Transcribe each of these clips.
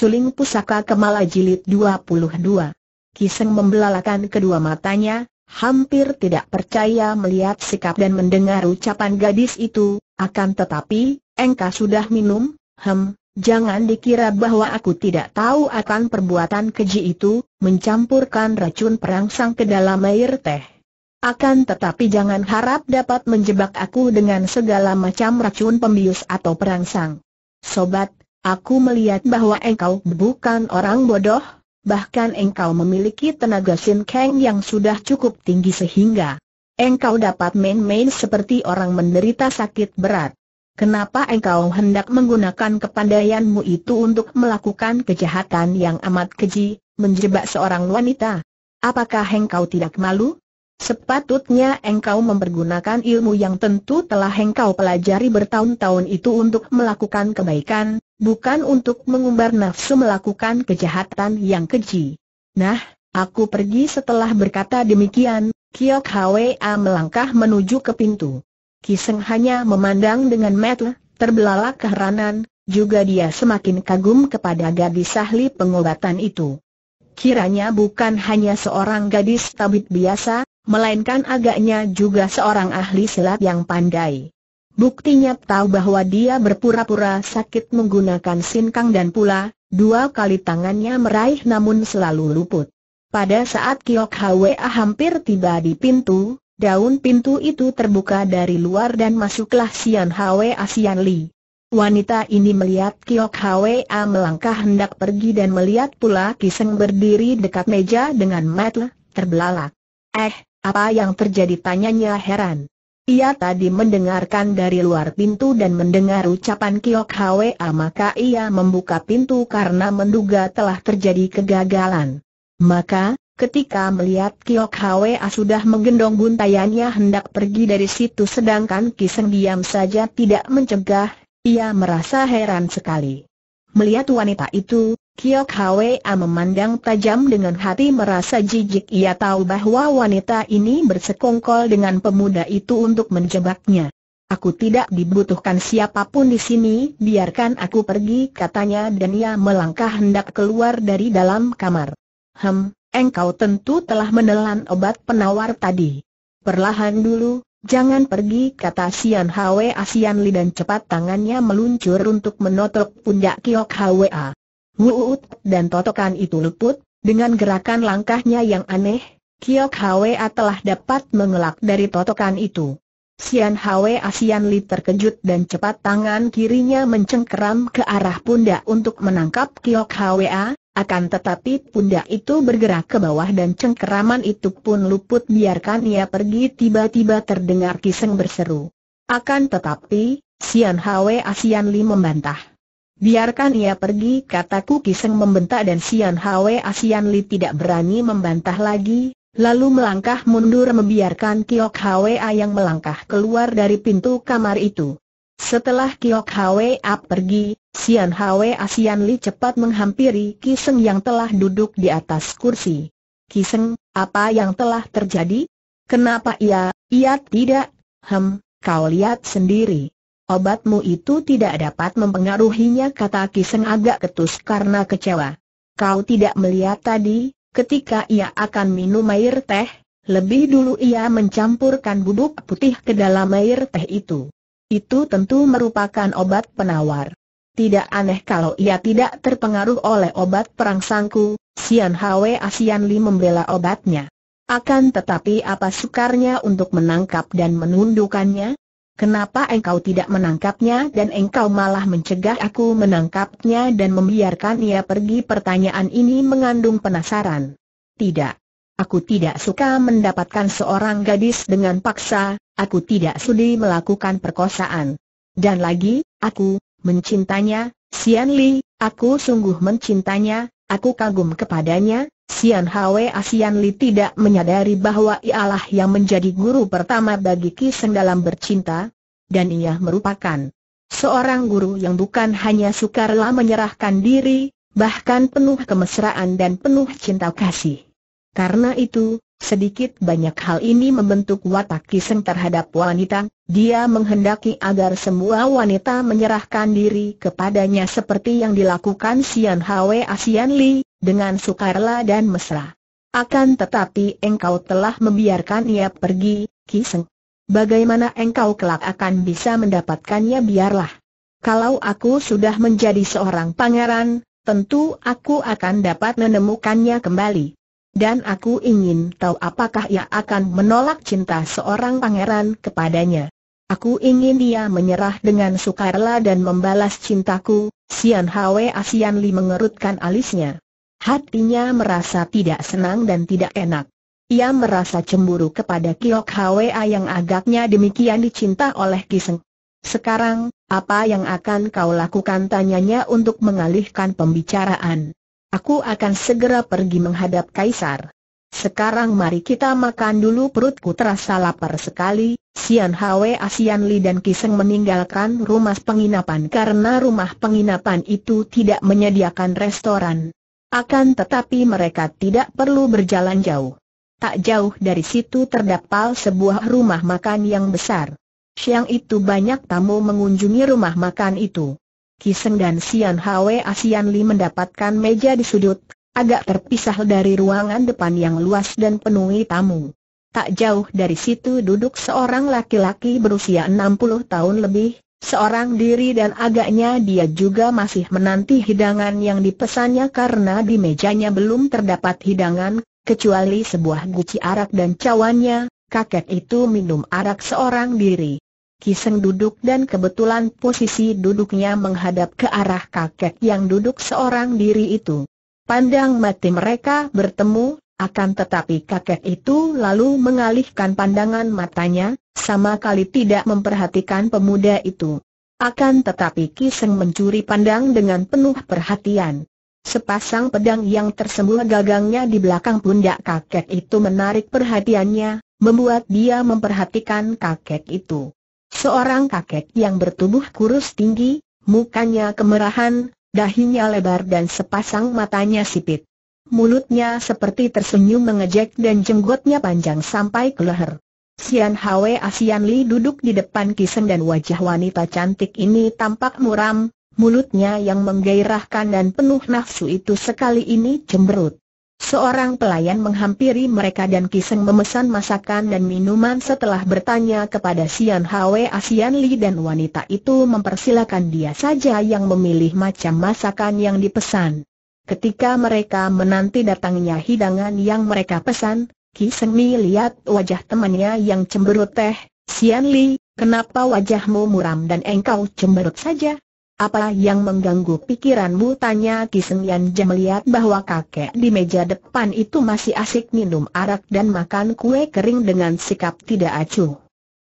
Suling Pusaka Kemala Jilid 22. Kiseng membelalakan kedua matanya, hampir tidak percaya melihat sikap dan mendengar ucapan gadis itu, akan tetapi, engkau sudah minum, hem, jangan dikira bahwa aku tidak tahu akan perbuatan keji itu, mencampurkan racun perangsang ke dalam air teh. Akan tetapi jangan harap dapat menjebak aku dengan segala macam racun pembius atau perangsang. Sobat Aku melihat bahwa engkau bukan orang bodoh, bahkan engkau memiliki tenaga sin Kang yang sudah cukup tinggi sehingga engkau dapat main-main seperti orang menderita sakit berat. Kenapa engkau hendak menggunakan kepandaianmu itu untuk melakukan kejahatan yang amat keji, menjebak seorang wanita? Apakah engkau tidak malu? Sepatutnya engkau mempergunakan ilmu yang tentu telah engkau pelajari bertahun-tahun itu untuk melakukan kebaikan, bukan untuk mengumbar nafsu melakukan kejahatan yang keji. Nah, aku pergi setelah berkata demikian, Kiok Hwa melangkah menuju ke pintu. Kiseng hanya memandang dengan metu, terbelalak keheranan, juga dia semakin kagum kepada gadis ahli pengobatan itu. Kiranya bukan hanya seorang gadis tabib biasa, melainkan agaknya juga seorang ahli silat yang pandai. Buktinya tahu bahwa dia berpura-pura sakit menggunakan sinkang dan pula, dua kali tangannya meraih namun selalu luput. Pada saat Kiok Hwa hampir tiba di pintu, daun pintu itu terbuka dari luar dan masuklah Sian Hwa Sian Li. Wanita ini melihat Kiok Hwa melangkah hendak pergi dan melihat pula Kiseng berdiri dekat meja dengan mata terbelalak. Eh, apa yang terjadi tanyanya heran. Ia tadi mendengarkan dari luar pintu dan mendengar ucapan Kiok Hwa maka ia membuka pintu karena menduga telah terjadi kegagalan. Maka, Ketika melihat Kiok Hwa sudah menggendong buntayannya hendak pergi dari situ sedangkan Kiseng diam saja tidak mencegah, ia merasa heran sekali. Melihat wanita itu, Kiok Hwa memandang tajam dengan hati merasa jijik ia tahu bahwa wanita ini bersekongkol dengan pemuda itu untuk menjebaknya. Aku tidak dibutuhkan siapapun di sini, biarkan aku pergi katanya dan ia melangkah hendak keluar dari dalam kamar. Hem, engkau tentu telah menelan obat penawar tadi. Perlahan dulu, jangan pergi kata Sian Hwa Sian Li dan cepat tangannya meluncur untuk menotok pundak Kiok Hwa. Wuut dan totokan itu luput, dengan gerakan langkahnya yang aneh, Kiok Hwa telah dapat mengelak dari totokan itu. Sian Hwa Asian Li terkejut dan cepat tangan kirinya mencengkeram ke arah pundak untuk menangkap Kiok Hwa, akan tetapi pundak itu bergerak ke bawah dan cengkeraman itu pun luput biarkan ia pergi tiba-tiba terdengar kiseng berseru. Akan tetapi, Sian Hwa Asian Li membantah. Biarkan ia pergi kataku Kiseng membentak dan Sian Hwe Asian Li tidak berani membantah lagi, lalu melangkah mundur membiarkan Kiok Hwe yang melangkah keluar dari pintu kamar itu. Setelah Kiok Hwe pergi, Sian Hwe Asian Li cepat menghampiri Kiseng yang telah duduk di atas kursi. Kiseng, apa yang telah terjadi? Kenapa ia, ia tidak? Hem, kau lihat sendiri. Obatmu itu tidak dapat mempengaruhinya kata Kiseng agak ketus karena kecewa. Kau tidak melihat tadi, ketika ia akan minum air teh, lebih dulu ia mencampurkan bubuk putih ke dalam air teh itu. Itu tentu merupakan obat penawar. Tidak aneh kalau ia tidak terpengaruh oleh obat perangsangku," sangku, Sian Hwe Asian Li membela obatnya. Akan tetapi apa sukarnya untuk menangkap dan menundukannya? Kenapa engkau tidak menangkapnya dan engkau malah mencegah aku menangkapnya dan membiarkan ia pergi? Pertanyaan ini mengandung penasaran. Tidak. Aku tidak suka mendapatkan seorang gadis dengan paksa, aku tidak sudi melakukan perkosaan. Dan lagi, aku, mencintanya, Sian Li, aku sungguh mencintanya, aku kagum kepadanya, Sian Hwe Asian Li tidak menyadari bahwa ialah yang menjadi guru pertama bagi Seng dalam bercinta, dan ia merupakan seorang guru yang bukan hanya sukarela menyerahkan diri, bahkan penuh kemesraan dan penuh cinta kasih. Karena itu, sedikit banyak hal ini membentuk watak Seng terhadap wanita, dia menghendaki agar semua wanita menyerahkan diri kepadanya seperti yang dilakukan Sian Hwe Asian Li, dengan sukarela dan mesra. Akan tetapi engkau telah membiarkan ia pergi, Kiseng. Bagaimana engkau kelak akan bisa mendapatkannya biarlah. Kalau aku sudah menjadi seorang pangeran, tentu aku akan dapat menemukannya kembali. Dan aku ingin tahu apakah ia akan menolak cinta seorang pangeran kepadanya. Aku ingin dia menyerah dengan sukarela dan membalas cintaku, Sian Hwe Asian Li mengerutkan alisnya. Hatinya merasa tidak senang dan tidak enak. Ia merasa cemburu kepada Kiok Hwa yang agaknya demikian dicinta oleh Kiseng. Sekarang, apa yang akan kau lakukan tanyanya untuk mengalihkan pembicaraan. Aku akan segera pergi menghadap Kaisar. Sekarang mari kita makan dulu perutku terasa lapar sekali, Sian Hwe Asian Li dan Kiseng meninggalkan rumah penginapan karena rumah penginapan itu tidak menyediakan restoran. Akan tetapi mereka tidak perlu berjalan jauh. Tak jauh dari situ terdapat sebuah rumah makan yang besar. Siang itu banyak tamu mengunjungi rumah makan itu. Kiseng dan Sian Hwe Asian Li mendapatkan meja di sudut, agak terpisah dari ruangan depan yang luas dan penuhi tamu. Tak jauh dari situ duduk seorang laki-laki berusia 60 tahun lebih, Seorang diri dan agaknya dia juga masih menanti hidangan yang dipesannya karena di mejanya belum terdapat hidangan, kecuali sebuah guci arak dan cawannya, kakek itu minum arak seorang diri. Kiseng duduk dan kebetulan posisi duduknya menghadap ke arah kakek yang duduk seorang diri itu. Pandang mati mereka bertemu, akan tetapi kakek itu lalu mengalihkan pandangan matanya, sama kali tidak memperhatikan pemuda itu. Akan tetapi Kiseng mencuri pandang dengan penuh perhatian. Sepasang pedang yang tersembul gagangnya di belakang pundak kakek itu menarik perhatiannya, membuat dia memperhatikan kakek itu. Seorang kakek yang bertubuh kurus tinggi, mukanya kemerahan, dahinya lebar dan sepasang matanya sipit. Mulutnya seperti tersenyum mengejek dan jenggotnya panjang sampai ke leher. Xian Hwe Asian Li duduk di depan Kisen dan wajah wanita cantik ini tampak muram, mulutnya yang menggairahkan dan penuh nafsu itu sekali ini cemberut. Seorang pelayan menghampiri mereka dan Kisen memesan masakan dan minuman setelah bertanya kepada Xian Hwe Asian Li dan wanita itu mempersilahkan dia saja yang memilih macam masakan yang dipesan. Ketika mereka menanti datangnya hidangan yang mereka pesan, Kisemi lihat wajah temannya yang cemberut teh, Sian Li, kenapa wajahmu muram dan engkau cemberut saja? Apa yang mengganggu pikiranmu? Tanya Yan Jah melihat bahwa kakek di meja depan itu masih asik minum arak dan makan kue kering dengan sikap tidak acuh.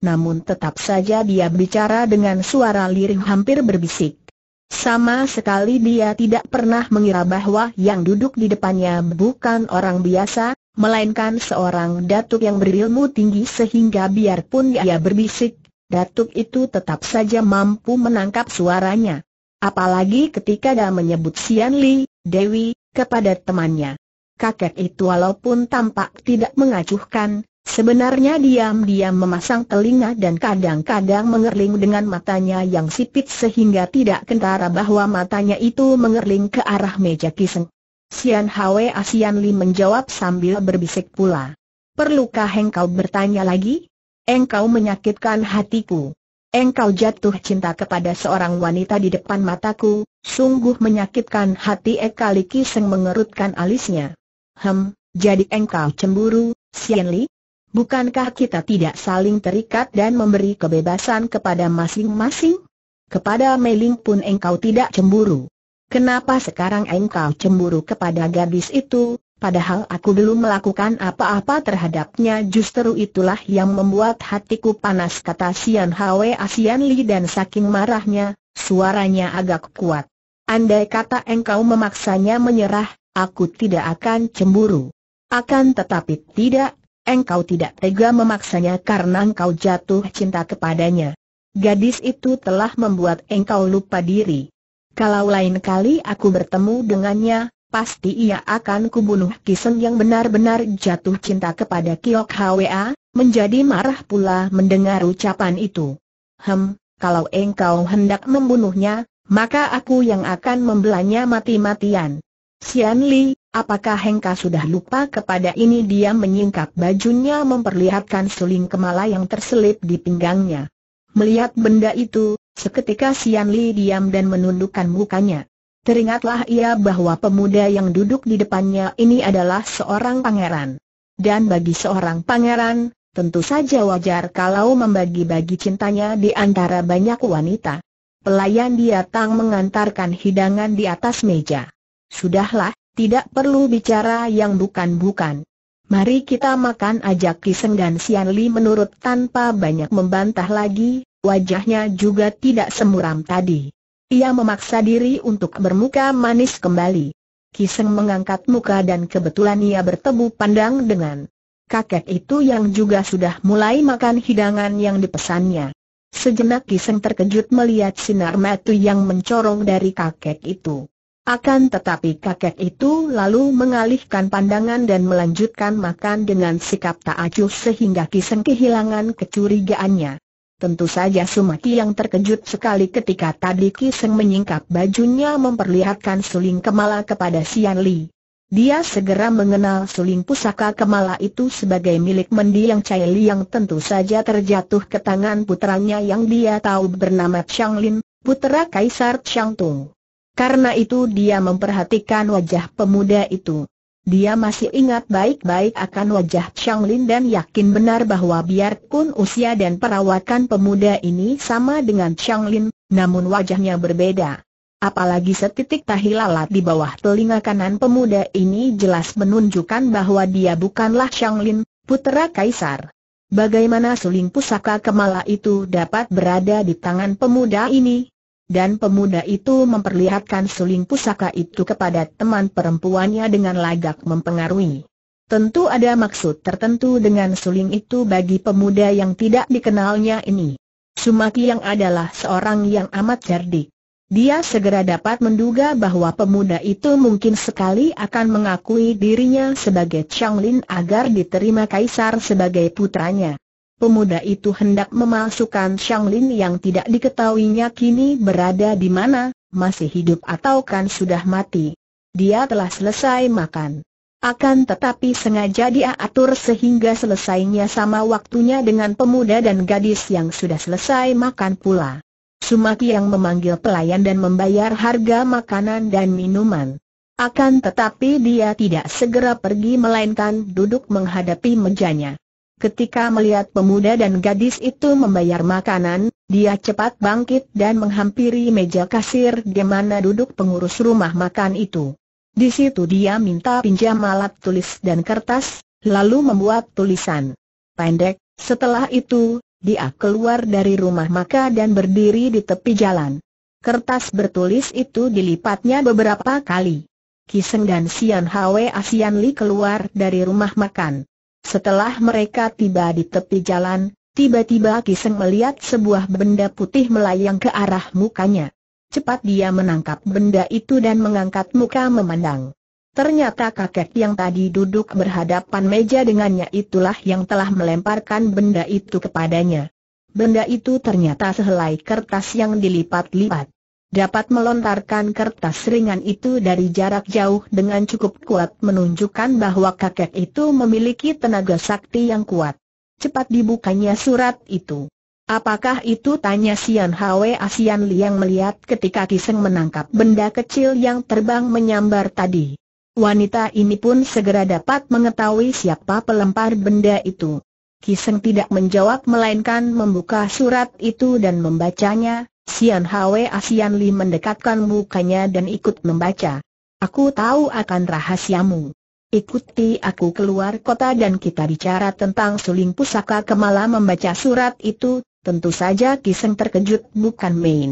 Namun tetap saja dia bicara dengan suara lirih hampir berbisik. Sama sekali dia tidak pernah mengira bahwa yang duduk di depannya bukan orang biasa, melainkan seorang datuk yang berilmu tinggi sehingga biarpun ia berbisik, datuk itu tetap saja mampu menangkap suaranya. Apalagi ketika dia menyebut Sian Li, Dewi, kepada temannya. Kakek itu walaupun tampak tidak mengacuhkan, sebenarnya diam-diam memasang telinga dan kadang-kadang mengerling dengan matanya yang sipit sehingga tidak kentara bahwa matanya itu mengerling ke arah meja Kiseng. Sian Hwe Asian Li menjawab sambil berbisik pula. Perlukah engkau bertanya lagi? Engkau menyakitkan hatiku. Engkau jatuh cinta kepada seorang wanita di depan mataku, sungguh menyakitkan hati Eka Liki Seng mengerutkan alisnya. Hem, jadi engkau cemburu, Sian Li? Bukankah kita tidak saling terikat dan memberi kebebasan kepada masing-masing? Kepada Mei pun engkau tidak cemburu. Kenapa sekarang engkau cemburu kepada gadis itu, padahal aku belum melakukan apa-apa terhadapnya justru itulah yang membuat hatiku panas kata Sian Hwe Asian Li dan saking marahnya, suaranya agak kuat. Andai kata engkau memaksanya menyerah, aku tidak akan cemburu. Akan tetapi tidak, engkau tidak tega memaksanya karena engkau jatuh cinta kepadanya. Gadis itu telah membuat engkau lupa diri. Kalau lain kali aku bertemu dengannya, pasti ia akan kubunuh Kisen yang benar-benar jatuh cinta kepada Kiok Hwa, menjadi marah pula mendengar ucapan itu. Hem, kalau engkau hendak membunuhnya, maka aku yang akan membelanya mati-matian. Sian Li, apakah Hengka sudah lupa kepada ini dia menyingkap bajunya memperlihatkan suling kemala yang terselip di pinggangnya. Melihat benda itu, Seketika Sian Li diam dan menundukkan mukanya. Teringatlah ia bahwa pemuda yang duduk di depannya ini adalah seorang pangeran. Dan bagi seorang pangeran, tentu saja wajar kalau membagi-bagi cintanya di antara banyak wanita. Pelayan datang mengantarkan hidangan di atas meja. Sudahlah, tidak perlu bicara yang bukan-bukan. Mari kita makan ajak Kiseng dan Sian Li menurut tanpa banyak membantah lagi, wajahnya juga tidak semuram tadi. Ia memaksa diri untuk bermuka manis kembali. Kiseng mengangkat muka dan kebetulan ia bertemu pandang dengan kakek itu yang juga sudah mulai makan hidangan yang dipesannya. Sejenak Kiseng terkejut melihat sinar mata yang mencorong dari kakek itu. Akan tetapi kakek itu lalu mengalihkan pandangan dan melanjutkan makan dengan sikap tak acuh sehingga Kiseng kehilangan kecurigaannya. Tentu saja Sumaki yang terkejut sekali ketika tadi Kiseng menyingkap bajunya memperlihatkan suling kemala kepada Sian Li. Dia segera mengenal suling pusaka kemala itu sebagai milik mendiang Cai Li yang tentu saja terjatuh ke tangan putranya yang dia tahu bernama Chang Lin, putera Kaisar Chang Tung. Karena itu dia memperhatikan wajah pemuda itu. Dia masih ingat baik-baik akan wajah Chang Lin dan yakin benar bahwa biarpun usia dan perawakan pemuda ini sama dengan Chang Lin, namun wajahnya berbeda. Apalagi setitik tahi lalat di bawah telinga kanan pemuda ini jelas menunjukkan bahwa dia bukanlah Chang Lin, putera kaisar. Bagaimana suling pusaka kemala itu dapat berada di tangan pemuda ini? dan pemuda itu memperlihatkan suling pusaka itu kepada teman perempuannya dengan lagak mempengaruhi. Tentu ada maksud tertentu dengan suling itu bagi pemuda yang tidak dikenalnya ini. Sumaki yang adalah seorang yang amat cerdik. Dia segera dapat menduga bahwa pemuda itu mungkin sekali akan mengakui dirinya sebagai Changlin agar diterima kaisar sebagai putranya pemuda itu hendak memasukkan memalsukan Lin yang tidak diketahuinya kini berada di mana, masih hidup atau kan sudah mati. Dia telah selesai makan. Akan tetapi sengaja dia atur sehingga selesainya sama waktunya dengan pemuda dan gadis yang sudah selesai makan pula. Sumaki yang memanggil pelayan dan membayar harga makanan dan minuman. Akan tetapi dia tidak segera pergi melainkan duduk menghadapi mejanya. Ketika melihat pemuda dan gadis itu membayar makanan, dia cepat bangkit dan menghampiri meja kasir di mana duduk pengurus rumah makan itu. Di situ dia minta pinjam alat tulis dan kertas, lalu membuat tulisan pendek. Setelah itu, dia keluar dari rumah maka dan berdiri di tepi jalan. Kertas bertulis itu dilipatnya beberapa kali. Kiseng dan Sian Hwe Asian Li keluar dari rumah makan. Setelah mereka tiba di tepi jalan, tiba-tiba Kiseng melihat sebuah benda putih melayang ke arah mukanya. Cepat dia menangkap benda itu dan mengangkat muka memandang. Ternyata kakek yang tadi duduk berhadapan meja dengannya itulah yang telah melemparkan benda itu kepadanya. Benda itu ternyata sehelai kertas yang dilipat-lipat dapat melontarkan kertas ringan itu dari jarak jauh dengan cukup kuat menunjukkan bahwa kakek itu memiliki tenaga sakti yang kuat. Cepat dibukanya surat itu. Apakah itu tanya Sian Hwe Asian Liang melihat ketika Kiseng menangkap benda kecil yang terbang menyambar tadi. Wanita ini pun segera dapat mengetahui siapa pelempar benda itu. Kiseng tidak menjawab melainkan membuka surat itu dan membacanya, Sian Hwe Asian Li mendekatkan mukanya dan ikut membaca. Aku tahu akan rahasiamu. Ikuti aku keluar kota dan kita bicara tentang suling pusaka Kemala membaca surat itu, tentu saja Kiseng terkejut bukan main.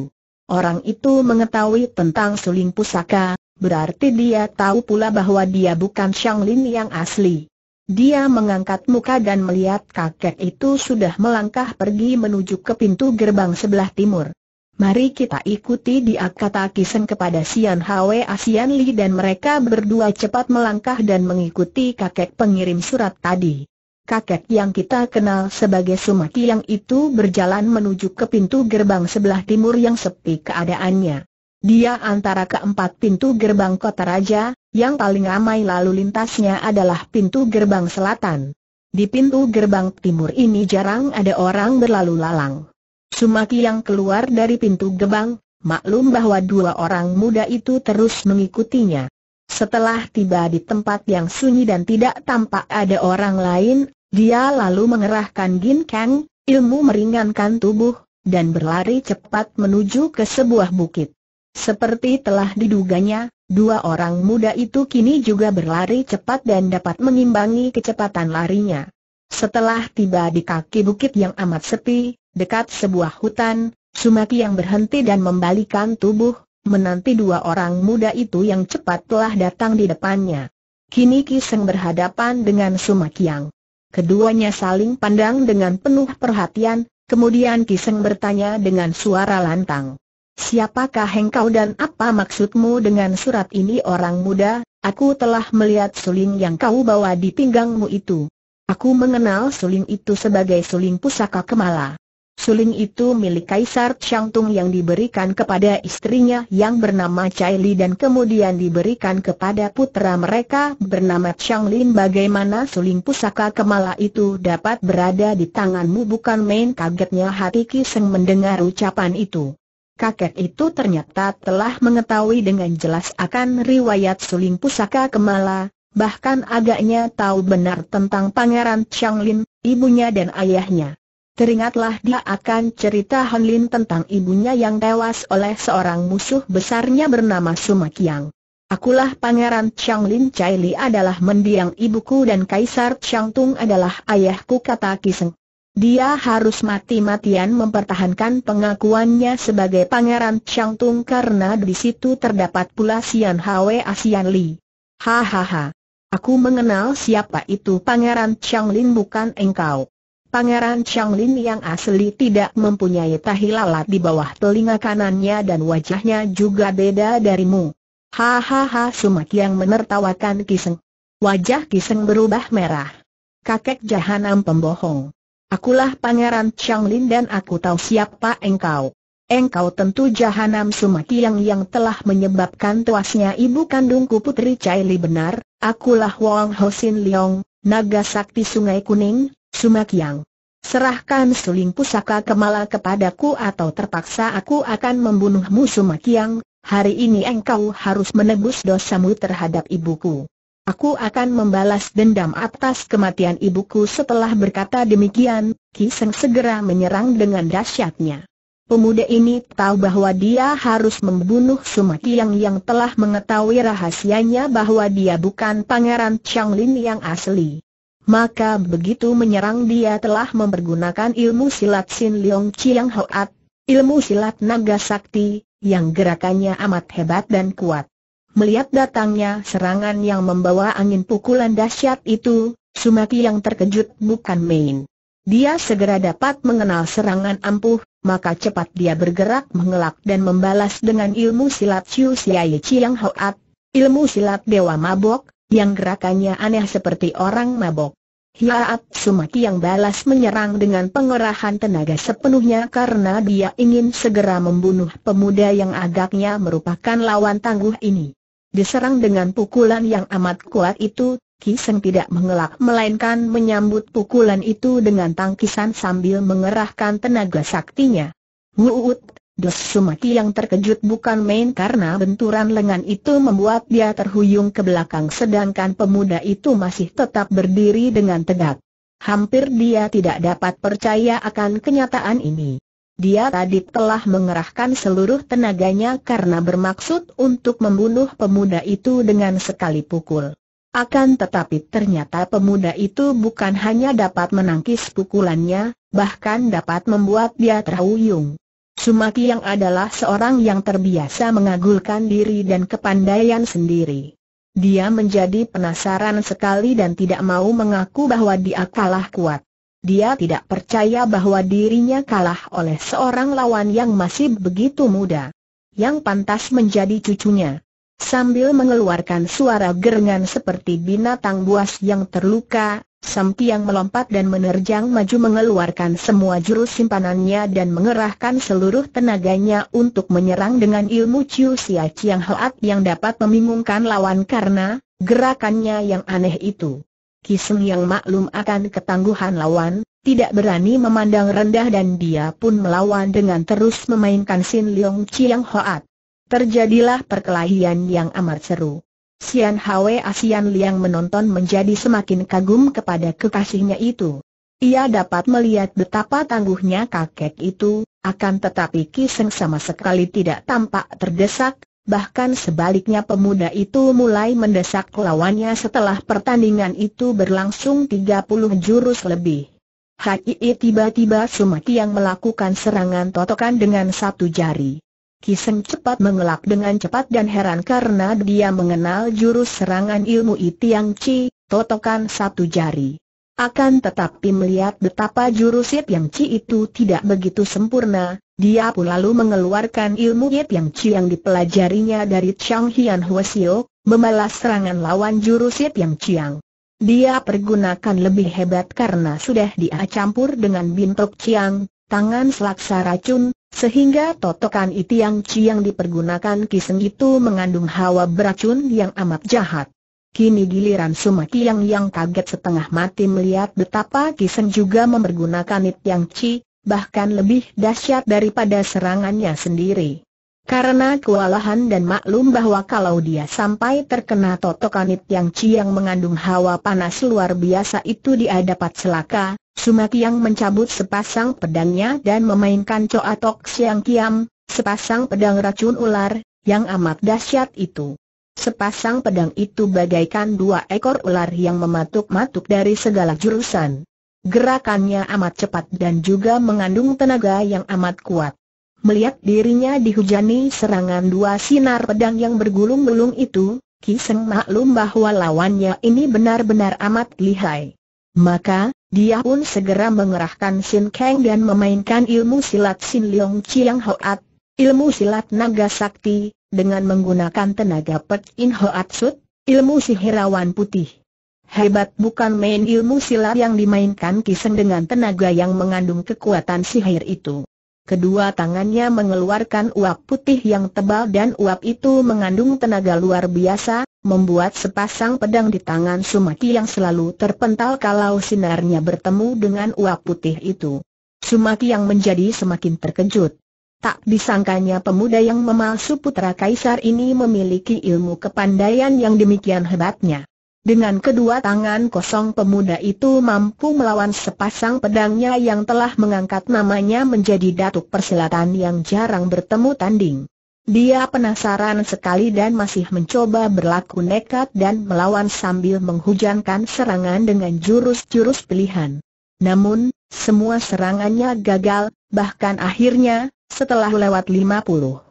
Orang itu mengetahui tentang suling pusaka, berarti dia tahu pula bahwa dia bukan Lin yang asli. Dia mengangkat muka dan melihat kakek itu sudah melangkah pergi menuju ke pintu gerbang sebelah timur. Mari kita ikuti dia kata Kiseng kepada Sian Hwe Asian Li dan mereka berdua cepat melangkah dan mengikuti kakek pengirim surat tadi. Kakek yang kita kenal sebagai Sumaki yang itu berjalan menuju ke pintu gerbang sebelah timur yang sepi keadaannya. Dia antara keempat pintu gerbang kota raja, yang paling ramai lalu lintasnya adalah pintu gerbang selatan. Di pintu gerbang timur ini jarang ada orang berlalu lalang. Sumaki yang keluar dari pintu gebang, maklum bahwa dua orang muda itu terus mengikutinya. Setelah tiba di tempat yang sunyi dan tidak tampak ada orang lain, dia lalu mengerahkan Gin Kang, ilmu meringankan tubuh, dan berlari cepat menuju ke sebuah bukit. Seperti telah diduganya, dua orang muda itu kini juga berlari cepat dan dapat mengimbangi kecepatan larinya. Setelah tiba di kaki bukit yang amat sepi, dekat sebuah hutan, Sumaki yang berhenti dan membalikan tubuh, menanti dua orang muda itu yang cepat telah datang di depannya. Kini Kiseng berhadapan dengan Sumaki yang. Keduanya saling pandang dengan penuh perhatian, kemudian Kiseng bertanya dengan suara lantang. Siapakah engkau dan apa maksudmu dengan surat ini orang muda, aku telah melihat suling yang kau bawa di pinggangmu itu. Aku mengenal suling itu sebagai suling pusaka Kemala. Suling itu milik Kaisar Changtung yang diberikan kepada istrinya yang bernama Chai Li dan kemudian diberikan kepada putra mereka bernama Chang Lin bagaimana suling pusaka Kemala itu dapat berada di tanganmu bukan main kagetnya hati Kiseng mendengar ucapan itu. Kakek itu ternyata telah mengetahui dengan jelas akan riwayat suling pusaka Kemala, bahkan agaknya tahu benar tentang Pangeran Chang Lin, ibunya dan ayahnya. Teringatlah dia akan cerita Han Lin tentang ibunya yang tewas oleh seorang musuh besarnya bernama Suma Kiang. Akulah Pangeran Chang Lin Chai Li adalah mendiang ibuku dan Kaisar Chang Tung adalah ayahku kata Kiseng. Dia harus mati-matian mempertahankan pengakuannya sebagai Pangeran Chang Tung karena di situ terdapat pula Sian Hwe Asian Li. Hahaha. Aku mengenal siapa itu Pangeran Lin bukan engkau. Pangeran Lin yang asli tidak mempunyai tahi lalat di bawah telinga kanannya dan wajahnya juga beda darimu. Hahaha Sumak yang menertawakan Kiseng. Wajah Kiseng berubah merah. Kakek jahanam pembohong. Akulah Pangeran Lin dan aku tahu siapa engkau. Engkau tentu jahanam Sumaki yang telah menyebabkan tuasnya ibu kandungku Putri Caili benar? Akulah Wong Hosin Leong, naga sakti Sungai Kuning, Sumakyang. Serahkan suling pusaka Kemala kepadaku atau terpaksa aku akan membunuhmu Sumakyang, hari ini engkau harus menebus dosamu terhadap ibuku. Aku akan membalas dendam atas kematian ibuku setelah berkata demikian, Ki Seng segera menyerang dengan dahsyatnya. Pemuda ini tahu bahwa dia harus membunuh Sumatiang yang telah mengetahui rahasianya bahwa dia bukan pangeran Changlin yang asli. Maka begitu menyerang dia telah mempergunakan ilmu silat Sin Leong Chiang Hoat, ilmu silat naga sakti, yang gerakannya amat hebat dan kuat. Melihat datangnya serangan yang membawa angin pukulan dahsyat itu, Sumati yang terkejut bukan main. Dia segera dapat mengenal serangan ampuh, maka cepat dia bergerak mengelak dan membalas dengan ilmu silat Chiu Siai Chiang Hoat, ilmu silat Dewa Mabok, yang gerakannya aneh seperti orang mabok. Hiaat Sumaki yang balas menyerang dengan pengerahan tenaga sepenuhnya karena dia ingin segera membunuh pemuda yang agaknya merupakan lawan tangguh ini. Diserang dengan pukulan yang amat kuat itu, Kiseng tidak mengelak melainkan menyambut pukulan itu dengan tangkisan sambil mengerahkan tenaga saktinya. Wuut, Dos Sumaki yang terkejut bukan main karena benturan lengan itu membuat dia terhuyung ke belakang sedangkan pemuda itu masih tetap berdiri dengan tegak. Hampir dia tidak dapat percaya akan kenyataan ini. Dia tadi telah mengerahkan seluruh tenaganya karena bermaksud untuk membunuh pemuda itu dengan sekali pukul. Akan tetapi ternyata pemuda itu bukan hanya dapat menangkis pukulannya, bahkan dapat membuat dia terhuyung. Sumaki yang adalah seorang yang terbiasa mengagulkan diri dan kepandaian sendiri. Dia menjadi penasaran sekali dan tidak mau mengaku bahwa dia kalah kuat. Dia tidak percaya bahwa dirinya kalah oleh seorang lawan yang masih begitu muda. Yang pantas menjadi cucunya. Sambil mengeluarkan suara gerengan seperti binatang buas yang terluka, Sampiang melompat dan menerjang maju mengeluarkan semua jurus simpanannya dan mengerahkan seluruh tenaganya untuk menyerang dengan ilmu Chiu Sia Chiang Hoat yang dapat membingungkan lawan karena gerakannya yang aneh itu. Kisem yang maklum akan ketangguhan lawan, tidak berani memandang rendah dan dia pun melawan dengan terus memainkan Sin Leong Chiang Hoat. Terjadilah perkelahian yang amat seru. Sian Hwe Asian Liang menonton menjadi semakin kagum kepada kekasihnya itu. Ia dapat melihat betapa tangguhnya kakek itu, akan tetapi Kiseng sama sekali tidak tampak terdesak, bahkan sebaliknya pemuda itu mulai mendesak lawannya setelah pertandingan itu berlangsung 30 jurus lebih. Hai tiba-tiba Sumati yang melakukan serangan totokan dengan satu jari. Kiseng cepat mengelak dengan cepat dan heran karena dia mengenal jurus serangan ilmu Itiang Chi, totokan satu jari. Akan tetapi melihat betapa jurus Itiang Chi itu tidak begitu sempurna, dia pun lalu mengeluarkan ilmu Itiang Chi yang dipelajarinya dari Chang Hian Huasio, membalas serangan lawan jurus Itiang Chiang. Dia pergunakan lebih hebat karena sudah dia campur dengan bintok Chiang, tangan selaksa racun, sehingga totokan yang ci yang dipergunakan kiseng itu mengandung hawa beracun yang amat jahat. Kini giliran Sumaki yang yang kaget setengah mati melihat betapa Kiseng juga mempergunakan It Yang ci, bahkan lebih dahsyat daripada serangannya sendiri. Karena kewalahan dan maklum bahwa kalau dia sampai terkena totokan iti Yang ci yang mengandung hawa panas luar biasa itu dia dapat selaka yang mencabut sepasang pedangnya dan memainkan Coa Tok Siang Kiam, sepasang pedang racun ular, yang amat dahsyat itu. Sepasang pedang itu bagaikan dua ekor ular yang mematuk-matuk dari segala jurusan. Gerakannya amat cepat dan juga mengandung tenaga yang amat kuat. Melihat dirinya dihujani serangan dua sinar pedang yang bergulung-gulung itu, Ki Seng maklum bahwa lawannya ini benar-benar amat lihai. Maka, dia pun segera mengerahkan Sin Kang dan memainkan ilmu silat Sin Leong Chiang Hoat, ilmu silat naga sakti, dengan menggunakan tenaga Pek In Hoat Sut, ilmu sihirawan putih. Hebat bukan main ilmu silat yang dimainkan Kiseng dengan tenaga yang mengandung kekuatan sihir itu. Kedua tangannya mengeluarkan uap putih yang tebal dan uap itu mengandung tenaga luar biasa, membuat sepasang pedang di tangan Sumaki yang selalu terpental kalau sinarnya bertemu dengan uap putih itu. Sumaki yang menjadi semakin terkejut. Tak disangkanya pemuda yang memalsu putra kaisar ini memiliki ilmu kepandaian yang demikian hebatnya. Dengan kedua tangan kosong pemuda itu mampu melawan sepasang pedangnya yang telah mengangkat namanya menjadi datuk persilatan yang jarang bertemu tanding. Dia penasaran sekali dan masih mencoba berlaku nekat dan melawan sambil menghujankan serangan dengan jurus-jurus pilihan. Namun, semua serangannya gagal, bahkan akhirnya, setelah lewat 50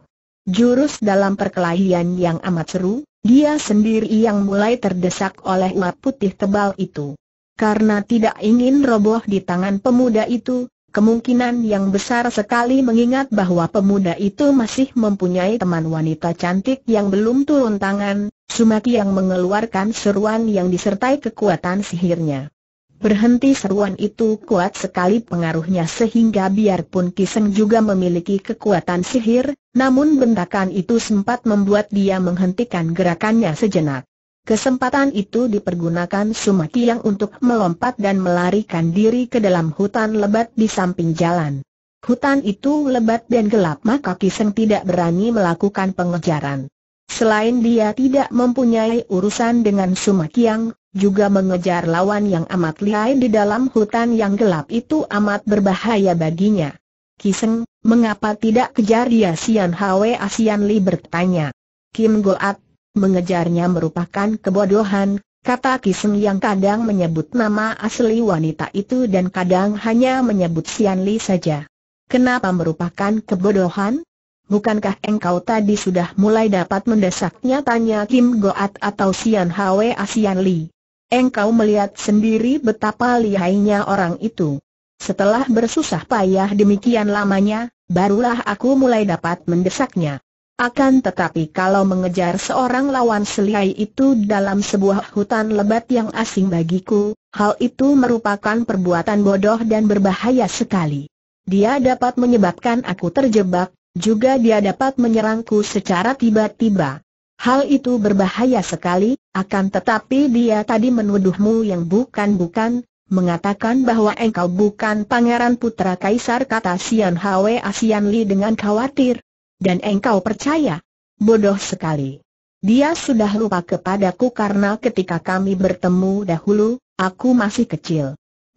jurus dalam perkelahian yang amat seru, dia sendiri yang mulai terdesak oleh uap putih tebal itu. Karena tidak ingin roboh di tangan pemuda itu, Kemungkinan yang besar sekali mengingat bahwa pemuda itu masih mempunyai teman wanita cantik yang belum turun tangan, Sumaki yang mengeluarkan seruan yang disertai kekuatan sihirnya. Berhenti seruan itu kuat sekali pengaruhnya sehingga biarpun Kiseng juga memiliki kekuatan sihir, namun bentakan itu sempat membuat dia menghentikan gerakannya sejenak. Kesempatan itu dipergunakan Sumatiang untuk melompat dan melarikan diri ke dalam hutan lebat di samping jalan. Hutan itu lebat dan gelap maka Kiseng tidak berani melakukan pengejaran. Selain dia tidak mempunyai urusan dengan Sumatiang, juga mengejar lawan yang amat lihai di dalam hutan yang gelap itu amat berbahaya baginya. Kiseng, mengapa tidak kejar dia Sian Hwe Asian Li bertanya. Kim Goat Mengejarnya merupakan kebodohan, kata Kiseng yang kadang menyebut nama asli wanita itu dan kadang hanya menyebut Sian Li saja. Kenapa merupakan kebodohan? Bukankah engkau tadi sudah mulai dapat mendesaknya tanya Kim Goat atau Sian Hwe Asian Li? Engkau melihat sendiri betapa lihainya orang itu. Setelah bersusah payah demikian lamanya, barulah aku mulai dapat mendesaknya. Akan tetapi kalau mengejar seorang lawan seliai itu dalam sebuah hutan lebat yang asing bagiku, hal itu merupakan perbuatan bodoh dan berbahaya sekali. Dia dapat menyebabkan aku terjebak, juga dia dapat menyerangku secara tiba-tiba. Hal itu berbahaya sekali, akan tetapi dia tadi menuduhmu yang bukan-bukan, mengatakan bahwa engkau bukan pangeran putra kaisar kata Sian Hwe Asian Li dengan khawatir, dan engkau percaya? Bodoh sekali. Dia sudah lupa kepadaku karena ketika kami bertemu dahulu, aku masih kecil.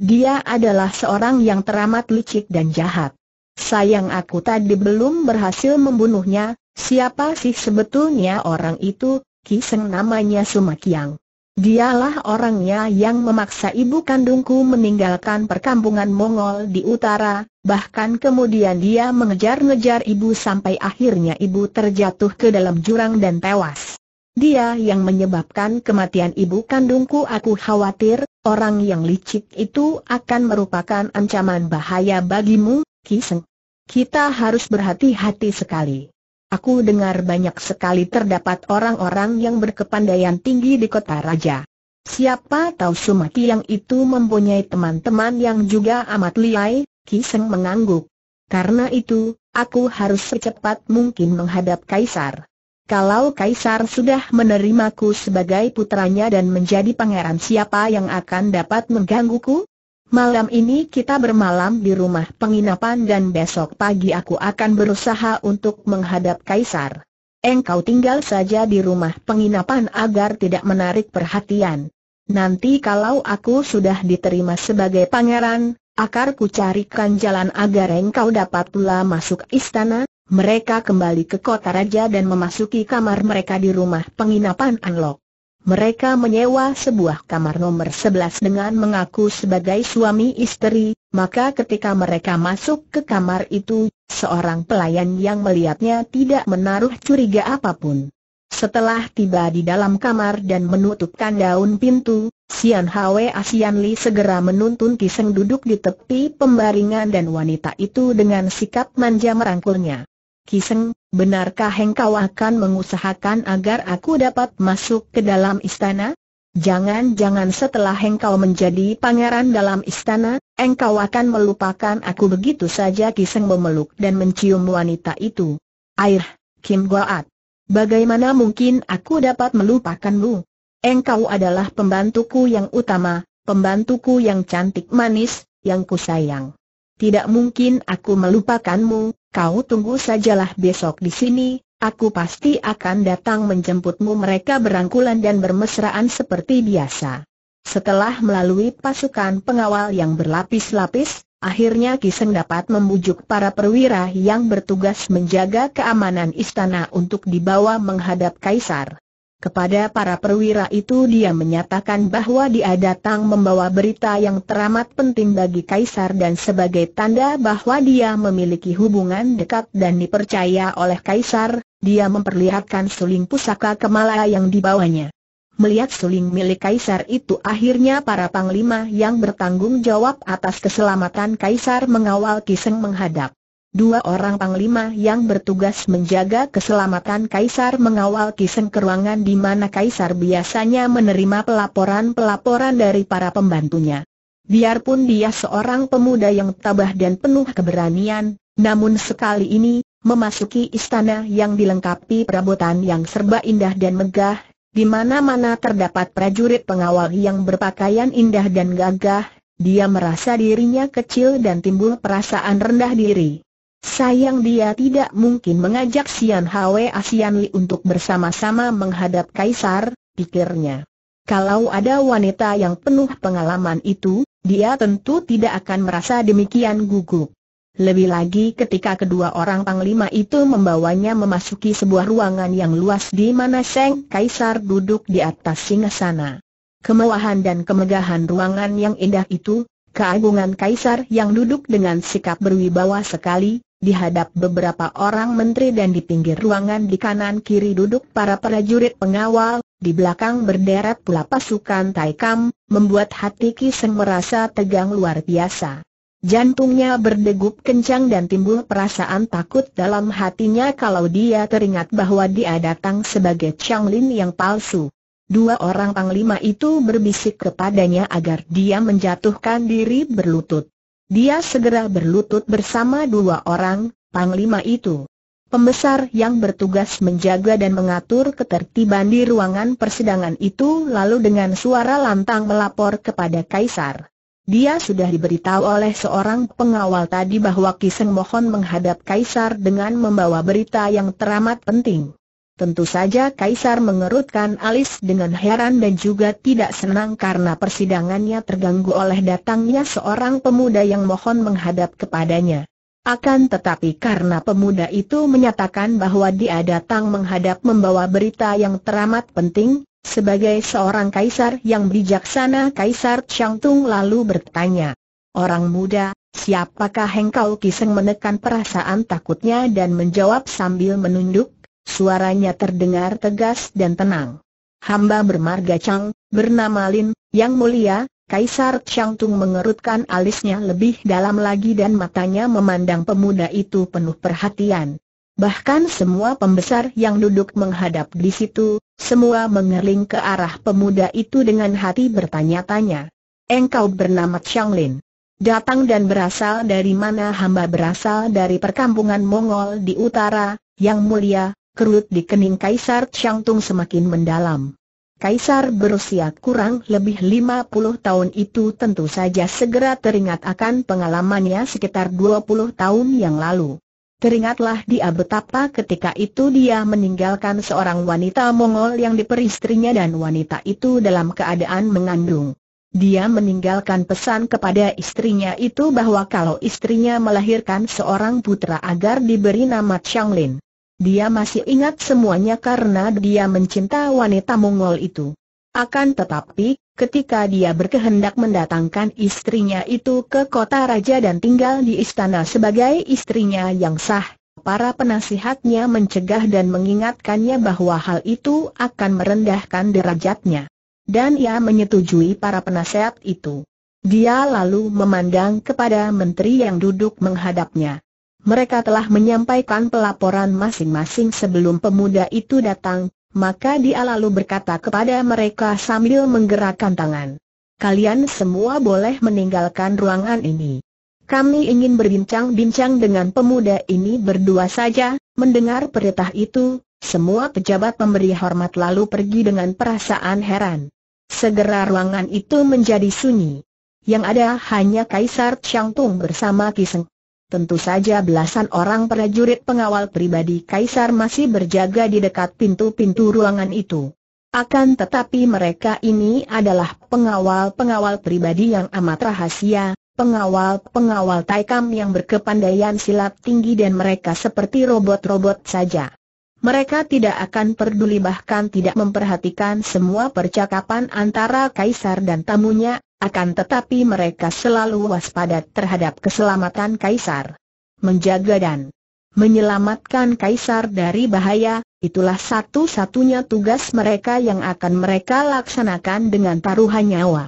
Dia adalah seorang yang teramat licik dan jahat. Sayang aku tadi belum berhasil membunuhnya, siapa sih sebetulnya orang itu, Kiseng namanya Sumakiang. Dialah orangnya yang memaksa ibu kandungku meninggalkan perkampungan Mongol di utara, bahkan kemudian dia mengejar-ngejar ibu sampai akhirnya ibu terjatuh ke dalam jurang dan tewas. Dia yang menyebabkan kematian ibu kandungku aku khawatir, orang yang licik itu akan merupakan ancaman bahaya bagimu, Kiseng. Kita harus berhati-hati sekali. Aku dengar banyak sekali terdapat orang-orang yang berkepandaian tinggi di kota raja. Siapa tahu Sumati yang itu mempunyai teman-teman yang juga amat liai, Kiseng mengangguk. Karena itu, aku harus secepat mungkin menghadap Kaisar. Kalau Kaisar sudah menerimaku sebagai putranya dan menjadi pangeran siapa yang akan dapat menggangguku? Malam ini kita bermalam di rumah penginapan dan besok pagi aku akan berusaha untuk menghadap Kaisar. Engkau tinggal saja di rumah penginapan agar tidak menarik perhatian. Nanti kalau aku sudah diterima sebagai pangeran, ku carikan jalan agar engkau dapat pula masuk istana. Mereka kembali ke kota raja dan memasuki kamar mereka di rumah penginapan Anlok. Mereka menyewa sebuah kamar nomor 11 dengan mengaku sebagai suami istri, maka ketika mereka masuk ke kamar itu, seorang pelayan yang melihatnya tidak menaruh curiga apapun. Setelah tiba di dalam kamar dan menutupkan daun pintu, Sian Hwe Asian Li segera menuntun Kiseng duduk di tepi pembaringan dan wanita itu dengan sikap manja merangkulnya. Kiseng, benarkah engkau akan mengusahakan agar aku dapat masuk ke dalam istana? Jangan-jangan setelah engkau menjadi pangeran dalam istana, engkau akan melupakan aku begitu saja Kiseng memeluk dan mencium wanita itu. Air, Kim Goat. Bagaimana mungkin aku dapat melupakanmu? Engkau adalah pembantuku yang utama, pembantuku yang cantik manis, yang kusayang. Tidak mungkin aku melupakanmu, Kau tunggu sajalah besok di sini, aku pasti akan datang menjemputmu mereka berangkulan dan bermesraan seperti biasa. Setelah melalui pasukan pengawal yang berlapis-lapis, akhirnya Kiseng dapat membujuk para perwira yang bertugas menjaga keamanan istana untuk dibawa menghadap Kaisar. Kepada para perwira itu dia menyatakan bahwa dia datang membawa berita yang teramat penting bagi Kaisar dan sebagai tanda bahwa dia memiliki hubungan dekat dan dipercaya oleh Kaisar, dia memperlihatkan suling pusaka Kemala yang dibawanya. Melihat suling milik Kaisar itu akhirnya para panglima yang bertanggung jawab atas keselamatan Kaisar mengawal Kiseng menghadap. Dua orang panglima yang bertugas menjaga keselamatan Kaisar mengawal Kiseng ke ruangan di mana Kaisar biasanya menerima pelaporan-pelaporan dari para pembantunya. Biarpun dia seorang pemuda yang tabah dan penuh keberanian, namun sekali ini, memasuki istana yang dilengkapi perabotan yang serba indah dan megah, di mana-mana terdapat prajurit pengawal yang berpakaian indah dan gagah, dia merasa dirinya kecil dan timbul perasaan rendah diri. Sayang dia tidak mungkin mengajak Sian Hwe Asian Li untuk bersama-sama menghadap Kaisar, pikirnya. Kalau ada wanita yang penuh pengalaman itu, dia tentu tidak akan merasa demikian gugup. Lebih lagi ketika kedua orang panglima itu membawanya memasuki sebuah ruangan yang luas di mana Seng Kaisar duduk di atas singgasana. Kemewahan dan kemegahan ruangan yang indah itu, keagungan Kaisar yang duduk dengan sikap berwibawa sekali, dihadap beberapa orang menteri dan di pinggir ruangan di kanan kiri duduk para prajurit pengawal, di belakang berderet pula pasukan Taikam, membuat hati Kiseng merasa tegang luar biasa. Jantungnya berdegup kencang dan timbul perasaan takut dalam hatinya kalau dia teringat bahwa dia datang sebagai Lin yang palsu. Dua orang panglima itu berbisik kepadanya agar dia menjatuhkan diri berlutut. Dia segera berlutut bersama dua orang, panglima itu. Pembesar yang bertugas menjaga dan mengatur ketertiban di ruangan persidangan itu lalu dengan suara lantang melapor kepada Kaisar. Dia sudah diberitahu oleh seorang pengawal tadi bahwa Kiseng Mohon menghadap Kaisar dengan membawa berita yang teramat penting. Tentu saja Kaisar mengerutkan alis dengan heran dan juga tidak senang karena persidangannya terganggu oleh datangnya seorang pemuda yang mohon menghadap kepadanya. Akan tetapi karena pemuda itu menyatakan bahwa dia datang menghadap membawa berita yang teramat penting, sebagai seorang kaisar yang bijaksana Kaisar Tung lalu bertanya, Orang muda, siapakah engkau kiseng menekan perasaan takutnya dan menjawab sambil menunduk? Suaranya terdengar tegas dan tenang. Hamba bermarga Chang, bernama Lin, yang mulia, Kaisar Changtung mengerutkan alisnya lebih dalam lagi dan matanya memandang pemuda itu penuh perhatian. Bahkan semua pembesar yang duduk menghadap di situ, semua mengerling ke arah pemuda itu dengan hati bertanya-tanya. Engkau bernama Chang Lin. Datang dan berasal dari mana hamba berasal dari perkampungan Mongol di utara, yang mulia, kerut di kening Kaisar Tung semakin mendalam. Kaisar berusia kurang lebih 50 tahun itu tentu saja segera teringat akan pengalamannya sekitar 20 tahun yang lalu. Teringatlah dia betapa ketika itu dia meninggalkan seorang wanita Mongol yang diperistrinya dan wanita itu dalam keadaan mengandung. Dia meninggalkan pesan kepada istrinya itu bahwa kalau istrinya melahirkan seorang putra agar diberi nama Changlin. Dia masih ingat semuanya karena dia mencinta wanita Mongol itu. Akan tetapi, ketika dia berkehendak mendatangkan istrinya itu ke kota raja dan tinggal di istana sebagai istrinya yang sah, para penasihatnya mencegah dan mengingatkannya bahwa hal itu akan merendahkan derajatnya. Dan ia menyetujui para penasehat itu. Dia lalu memandang kepada menteri yang duduk menghadapnya mereka telah menyampaikan pelaporan masing-masing sebelum pemuda itu datang, maka dia lalu berkata kepada mereka sambil menggerakkan tangan. Kalian semua boleh meninggalkan ruangan ini. Kami ingin berbincang-bincang dengan pemuda ini berdua saja, mendengar perintah itu, semua pejabat pemberi hormat lalu pergi dengan perasaan heran. Segera ruangan itu menjadi sunyi. Yang ada hanya Kaisar Changtung bersama Kiseng. Tentu saja belasan orang prajurit pengawal pribadi Kaisar masih berjaga di dekat pintu-pintu ruangan itu. Akan tetapi mereka ini adalah pengawal-pengawal pribadi yang amat rahasia, pengawal-pengawal Taikam yang berkepandaian silat tinggi dan mereka seperti robot-robot saja. Mereka tidak akan peduli bahkan tidak memperhatikan semua percakapan antara kaisar dan tamunya, akan tetapi mereka selalu waspada terhadap keselamatan Kaisar. Menjaga dan menyelamatkan Kaisar dari bahaya, itulah satu-satunya tugas mereka yang akan mereka laksanakan dengan taruhan nyawa.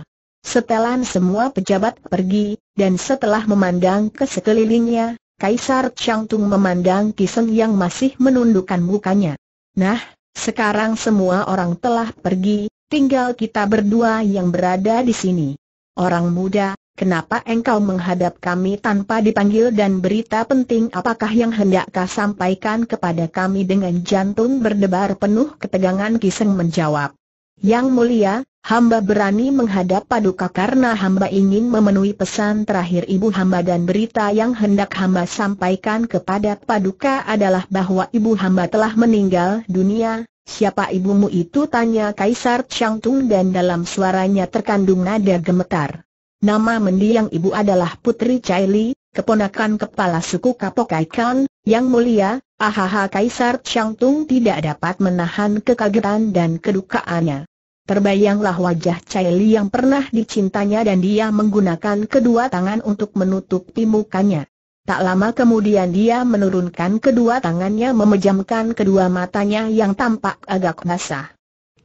Setelan semua pejabat pergi, dan setelah memandang ke sekelilingnya, Kaisar Changtung memandang Kiseng yang masih menundukkan mukanya. Nah, sekarang semua orang telah pergi, Tinggal kita berdua yang berada di sini. Orang muda, kenapa engkau menghadap kami tanpa dipanggil dan berita penting apakah yang hendak kau sampaikan kepada kami dengan jantung berdebar penuh ketegangan Kiseng menjawab. Yang mulia, hamba berani menghadap paduka karena hamba ingin memenuhi pesan terakhir ibu hamba dan berita yang hendak hamba sampaikan kepada paduka adalah bahwa ibu hamba telah meninggal dunia, Siapa ibumu itu tanya Kaisar Changtung dan dalam suaranya terkandung nada gemetar. Nama mendiang ibu adalah Putri Caili, keponakan kepala suku Kapokai Khan, yang mulia, ahaha Kaisar Changtung tidak dapat menahan kekagetan dan kedukaannya. Terbayanglah wajah Caili yang pernah dicintanya dan dia menggunakan kedua tangan untuk menutup mukanya. Tak lama kemudian dia menurunkan kedua tangannya memejamkan kedua matanya yang tampak agak basah.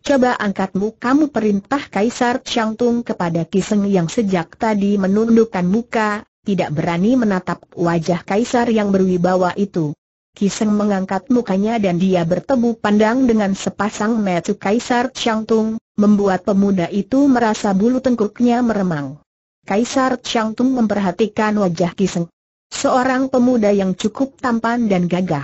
Coba angkatmu kamu perintah Kaisar Changtung kepada Kiseng yang sejak tadi menundukkan muka, tidak berani menatap wajah Kaisar yang berwibawa itu. Kiseng mengangkat mukanya dan dia bertemu pandang dengan sepasang metu Kaisar Changtung, membuat pemuda itu merasa bulu tengkuknya meremang. Kaisar Changtung memperhatikan wajah Kiseng, Seorang pemuda yang cukup tampan dan gagah.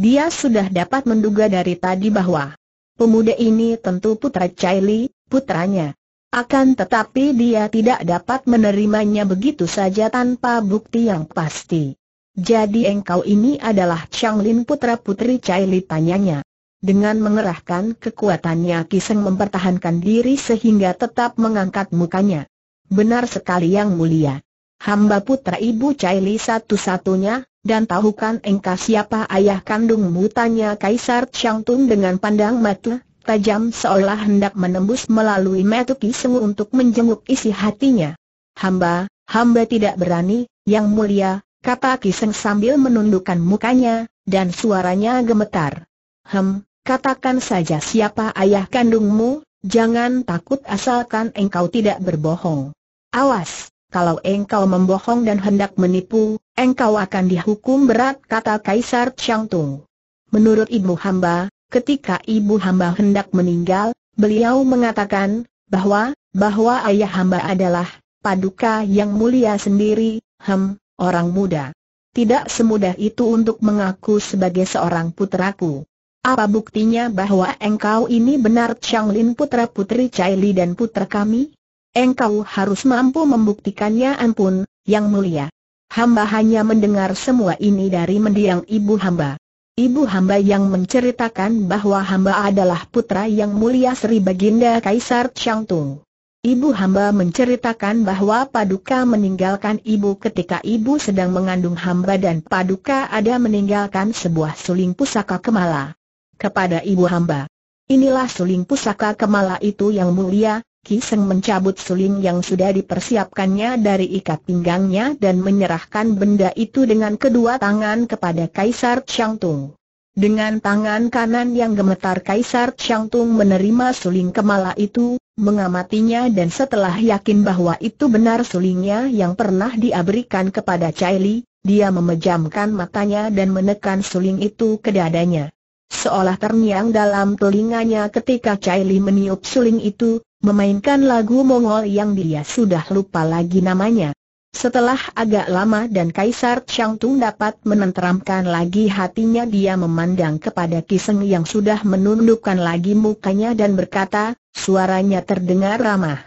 Dia sudah dapat menduga dari tadi bahwa pemuda ini tentu putra Caili, putranya. Akan tetapi dia tidak dapat menerimanya begitu saja tanpa bukti yang pasti. Jadi engkau ini adalah Chang Lin putra-putri Caili tanyanya. Dengan mengerahkan kekuatannya Kiseng mempertahankan diri sehingga tetap mengangkat mukanya. Benar sekali yang mulia hamba putra ibu Caili satu-satunya, dan tahukan engkau siapa ayah kandungmu? Tanya Kaisar Tun dengan pandang mata tajam seolah hendak menembus melalui metuki kisung untuk menjenguk isi hatinya. Hamba, hamba tidak berani, yang mulia, kata Kiseng sambil menundukkan mukanya, dan suaranya gemetar. Hem, katakan saja siapa ayah kandungmu, jangan takut asalkan engkau tidak berbohong. Awas, kalau engkau membohong dan hendak menipu, engkau akan dihukum berat kata Kaisar Changtung. Menurut ibu hamba, ketika ibu hamba hendak meninggal, beliau mengatakan, bahwa, bahwa ayah hamba adalah, paduka yang mulia sendiri, hem, orang muda. Tidak semudah itu untuk mengaku sebagai seorang putraku. Apa buktinya bahwa engkau ini benar Changlin putra putri Li dan putra kami? Engkau harus mampu membuktikannya ampun, yang mulia. Hamba hanya mendengar semua ini dari mendiang ibu hamba. Ibu hamba yang menceritakan bahwa hamba adalah putra yang mulia Sri Baginda Kaisar Changtung. Ibu hamba menceritakan bahwa Paduka meninggalkan ibu ketika ibu sedang mengandung hamba dan Paduka ada meninggalkan sebuah suling pusaka kemala. Kepada ibu hamba. Inilah suling pusaka kemala itu yang mulia, Kiseng mencabut suling yang sudah dipersiapkannya dari ikat pinggangnya dan menyerahkan benda itu dengan kedua tangan kepada Kaisar Tung. Dengan tangan kanan yang gemetar Kaisar Tung menerima suling kemala itu, mengamatinya dan setelah yakin bahwa itu benar sulingnya yang pernah diaberikan kepada Chai Li, dia memejamkan matanya dan menekan suling itu ke dadanya. Seolah terngiang dalam telinganya ketika Caili meniup suling itu, memainkan lagu Mongol yang dia sudah lupa lagi namanya. Setelah agak lama dan Kaisar Chang Tung dapat menenteramkan lagi hatinya dia memandang kepada Kiseng yang sudah menundukkan lagi mukanya dan berkata, suaranya terdengar ramah.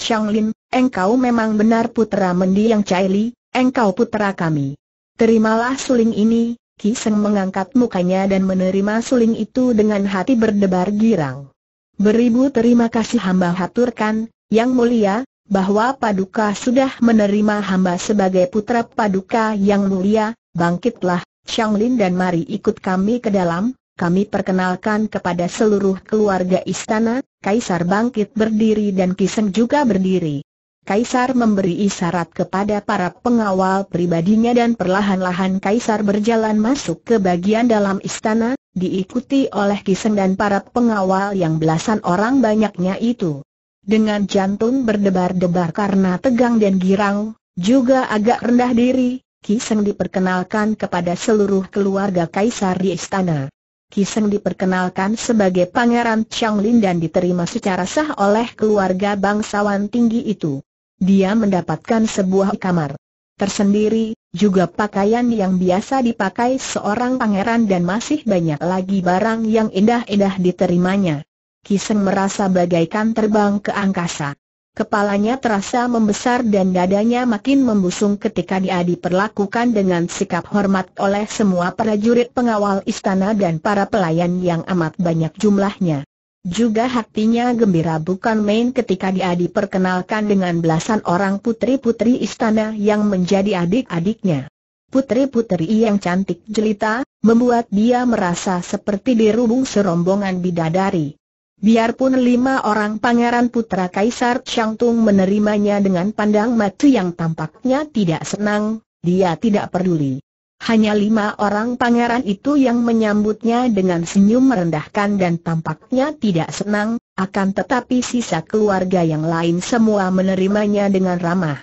Chang Lin, engkau memang benar putra mendiang Chai Li, engkau putra kami. Terimalah suling ini, Kiseng mengangkat mukanya dan menerima suling itu dengan hati berdebar girang. Beribu terima kasih hamba haturkan, Yang Mulia, bahwa Paduka sudah menerima hamba sebagai putra Paduka Yang Mulia, bangkitlah, Shanglin dan mari ikut kami ke dalam, kami perkenalkan kepada seluruh keluarga istana, Kaisar bangkit berdiri dan Kiseng juga berdiri. Kaisar memberi isyarat kepada para pengawal pribadinya dan perlahan-lahan Kaisar berjalan masuk ke bagian dalam istana, diikuti oleh Kiseng dan para pengawal yang belasan orang banyaknya itu. Dengan jantung berdebar-debar karena tegang dan girang, juga agak rendah diri, Kiseng diperkenalkan kepada seluruh keluarga Kaisar di istana. Kiseng diperkenalkan sebagai Pangeran Changlin dan diterima secara sah oleh keluarga bangsawan tinggi itu dia mendapatkan sebuah kamar tersendiri, juga pakaian yang biasa dipakai seorang pangeran dan masih banyak lagi barang yang indah-indah diterimanya. Kiseng merasa bagaikan terbang ke angkasa. Kepalanya terasa membesar dan dadanya makin membusung ketika dia diperlakukan dengan sikap hormat oleh semua prajurit pengawal istana dan para pelayan yang amat banyak jumlahnya. Juga hatinya gembira bukan main ketika dia diperkenalkan dengan belasan orang putri-putri istana yang menjadi adik-adiknya. Putri-putri yang cantik jelita, membuat dia merasa seperti dirubung serombongan bidadari. Biarpun lima orang pangeran putra Kaisar Changtung menerimanya dengan pandang mata yang tampaknya tidak senang, dia tidak peduli. Hanya lima orang pangeran itu yang menyambutnya dengan senyum merendahkan dan tampaknya tidak senang, akan tetapi sisa keluarga yang lain semua menerimanya dengan ramah.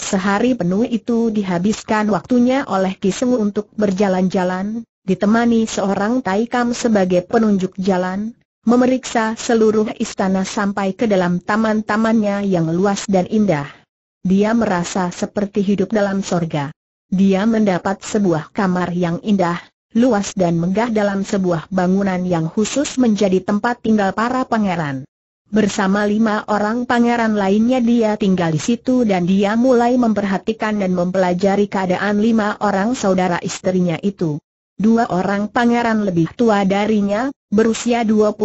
Sehari penuh itu dihabiskan waktunya oleh Kiseng untuk berjalan-jalan, ditemani seorang Taikam sebagai penunjuk jalan, memeriksa seluruh istana sampai ke dalam taman-tamannya yang luas dan indah. Dia merasa seperti hidup dalam sorga. Dia mendapat sebuah kamar yang indah, luas dan megah dalam sebuah bangunan yang khusus menjadi tempat tinggal para pangeran. Bersama lima orang pangeran lainnya dia tinggal di situ dan dia mulai memperhatikan dan mempelajari keadaan lima orang saudara istrinya itu. Dua orang pangeran lebih tua darinya, berusia 25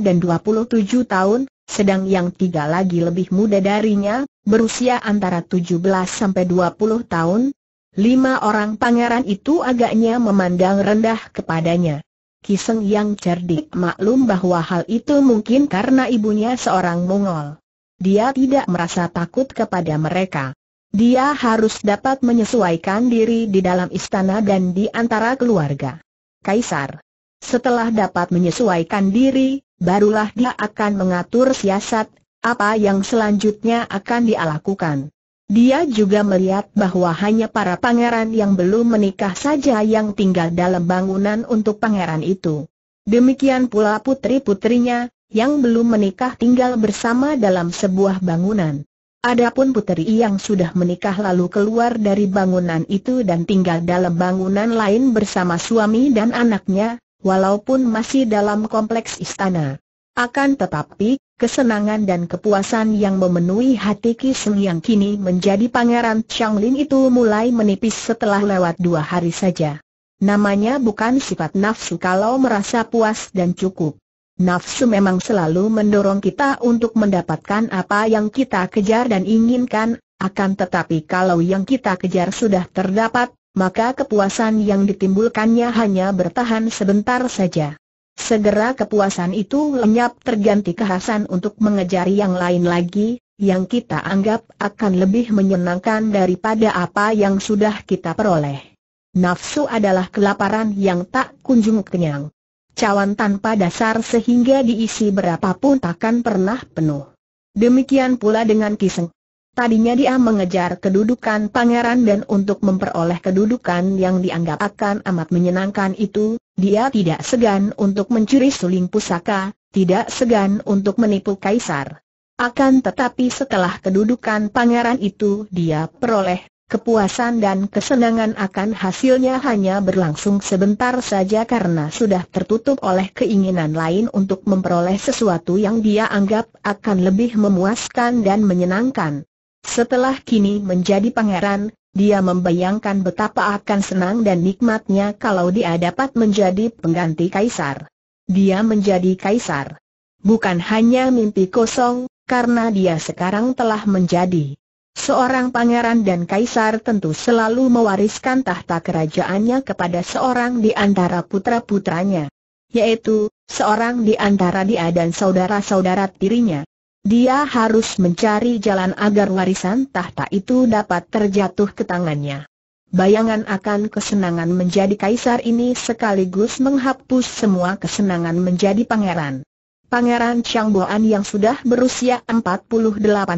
dan 27 tahun, sedang yang tiga lagi lebih muda darinya, berusia antara 17 sampai 20 tahun, Lima orang pangeran itu agaknya memandang rendah kepadanya. Kiseng yang cerdik maklum bahwa hal itu mungkin karena ibunya seorang Mongol. Dia tidak merasa takut kepada mereka. Dia harus dapat menyesuaikan diri di dalam istana dan di antara keluarga. Kaisar. Setelah dapat menyesuaikan diri, barulah dia akan mengatur siasat, apa yang selanjutnya akan dia lakukan. Dia juga melihat bahwa hanya para pangeran yang belum menikah saja yang tinggal dalam bangunan untuk pangeran itu. Demikian pula putri-putrinya, yang belum menikah tinggal bersama dalam sebuah bangunan. Adapun putri yang sudah menikah lalu keluar dari bangunan itu dan tinggal dalam bangunan lain bersama suami dan anaknya, walaupun masih dalam kompleks istana. Akan tetapi, kesenangan dan kepuasan yang memenuhi hati Ki Seng yang kini menjadi pangeran Lin itu mulai menipis setelah lewat dua hari saja. Namanya bukan sifat nafsu kalau merasa puas dan cukup. Nafsu memang selalu mendorong kita untuk mendapatkan apa yang kita kejar dan inginkan, akan tetapi kalau yang kita kejar sudah terdapat, maka kepuasan yang ditimbulkannya hanya bertahan sebentar saja. Segera kepuasan itu lenyap terganti kehasan untuk mengejar yang lain lagi, yang kita anggap akan lebih menyenangkan daripada apa yang sudah kita peroleh. Nafsu adalah kelaparan yang tak kunjung kenyang. Cawan tanpa dasar sehingga diisi berapapun takkan pernah penuh. Demikian pula dengan Kiseng. Tadinya dia mengejar kedudukan pangeran dan untuk memperoleh kedudukan yang dianggap akan amat menyenangkan itu, dia tidak segan untuk mencuri suling pusaka, tidak segan untuk menipu kaisar. Akan tetapi setelah kedudukan pangeran itu dia peroleh, kepuasan dan kesenangan akan hasilnya hanya berlangsung sebentar saja karena sudah tertutup oleh keinginan lain untuk memperoleh sesuatu yang dia anggap akan lebih memuaskan dan menyenangkan. Setelah kini menjadi pangeran, dia membayangkan betapa akan senang dan nikmatnya kalau dia dapat menjadi pengganti kaisar. Dia menjadi kaisar. Bukan hanya mimpi kosong, karena dia sekarang telah menjadi seorang pangeran dan kaisar tentu selalu mewariskan tahta kerajaannya kepada seorang di antara putra-putranya. Yaitu, seorang di antara dia dan saudara-saudara tirinya. Dia harus mencari jalan agar warisan tahta itu dapat terjatuh ke tangannya. Bayangan akan kesenangan menjadi kaisar ini sekaligus menghapus semua kesenangan menjadi pangeran. Pangeran Chang Boan yang sudah berusia 48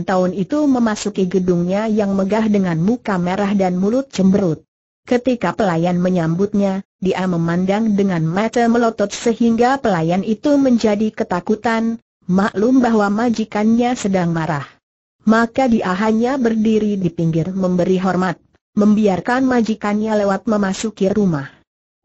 tahun itu memasuki gedungnya yang megah dengan muka merah dan mulut cemberut. Ketika pelayan menyambutnya, dia memandang dengan mata melotot sehingga pelayan itu menjadi ketakutan, maklum bahwa majikannya sedang marah. Maka dia hanya berdiri di pinggir memberi hormat, membiarkan majikannya lewat memasuki rumah.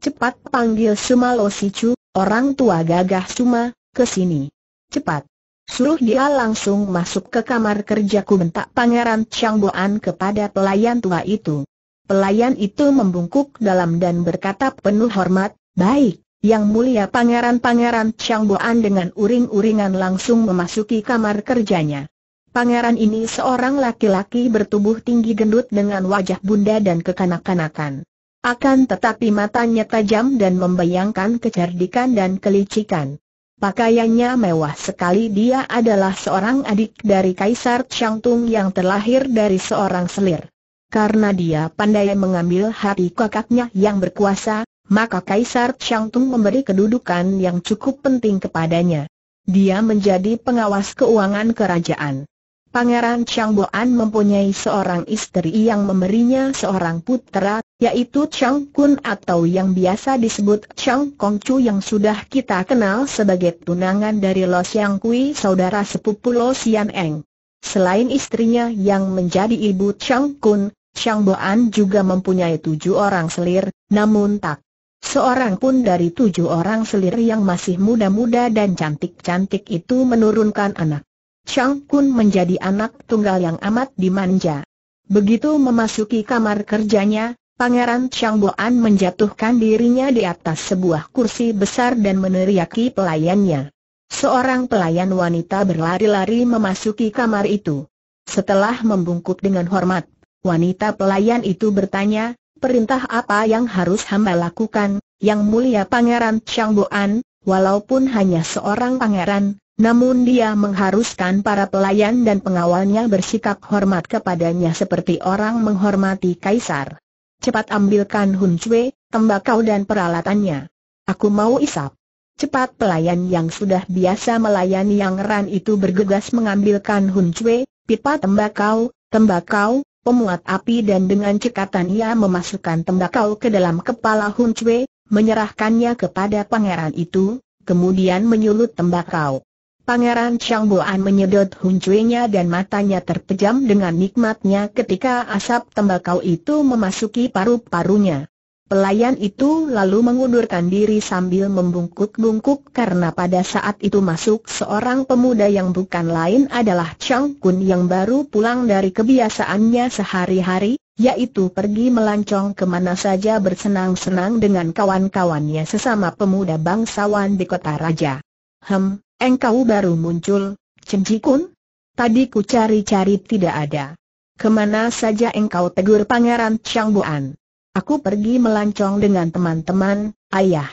Cepat panggil Sumalo Sicu, orang tua gagah Suma, ke sini. Cepat. Suruh dia langsung masuk ke kamar kerjaku bentak Pangeran Changboan kepada pelayan tua itu. Pelayan itu membungkuk dalam dan berkata penuh hormat, baik. Yang mulia pangeran-pangeran Boan dengan uring-uringan langsung memasuki kamar kerjanya. Pangeran ini seorang laki-laki bertubuh tinggi gendut dengan wajah bunda dan kekanak-kanakan. Akan tetapi matanya tajam dan membayangkan kecerdikan dan kelicikan. Pakaiannya mewah sekali dia adalah seorang adik dari Kaisar Tung yang terlahir dari seorang selir. Karena dia pandai mengambil hati kakaknya yang berkuasa, maka Kaisar Changtung memberi kedudukan yang cukup penting kepadanya. Dia menjadi pengawas keuangan kerajaan. Pangeran Boan mempunyai seorang istri yang memberinya seorang putera, yaitu Chang Kun atau yang biasa disebut Chang Kong Chu yang sudah kita kenal sebagai tunangan dari Lo Siang Kui saudara sepupu Lo Sian Eng. Selain istrinya yang menjadi ibu Chang Kun, Chang Boan juga mempunyai tujuh orang selir, namun tak Seorang pun dari tujuh orang selir yang masih muda-muda dan cantik-cantik itu menurunkan anak. Chang Kun menjadi anak tunggal yang amat dimanja. Begitu memasuki kamar kerjanya, Pangeran Chang Boan menjatuhkan dirinya di atas sebuah kursi besar dan meneriaki pelayannya. Seorang pelayan wanita berlari-lari memasuki kamar itu. Setelah membungkuk dengan hormat, wanita pelayan itu bertanya, perintah apa yang harus hamba lakukan, yang mulia Pangeran Changboan, walaupun hanya seorang pangeran, namun dia mengharuskan para pelayan dan pengawalnya bersikap hormat kepadanya seperti orang menghormati kaisar. Cepat ambilkan Hun Cui, tembakau dan peralatannya. Aku mau isap. Cepat pelayan yang sudah biasa melayani yang ran itu bergegas mengambilkan Hun Cui, pipa tembakau, tembakau, pemuat api dan dengan cekatan ia memasukkan tembakau ke dalam kepala Hun Cui, menyerahkannya kepada pangeran itu, kemudian menyulut tembakau. Pangeran Chang Boan menyedot Hun Cui-nya dan matanya terpejam dengan nikmatnya ketika asap tembakau itu memasuki paru-parunya. Pelayan itu lalu mengundurkan diri sambil membungkuk-bungkuk karena pada saat itu masuk seorang pemuda yang bukan lain adalah Chang Kun yang baru pulang dari kebiasaannya sehari-hari, yaitu pergi melancong kemana saja bersenang-senang dengan kawan-kawannya sesama pemuda bangsawan di kota raja. Hem, engkau baru muncul, Chen Kun? Tadi ku cari-cari tidak ada. Kemana saja engkau tegur Pangeran Chang Buan? Aku pergi melancong dengan teman-teman, ayah.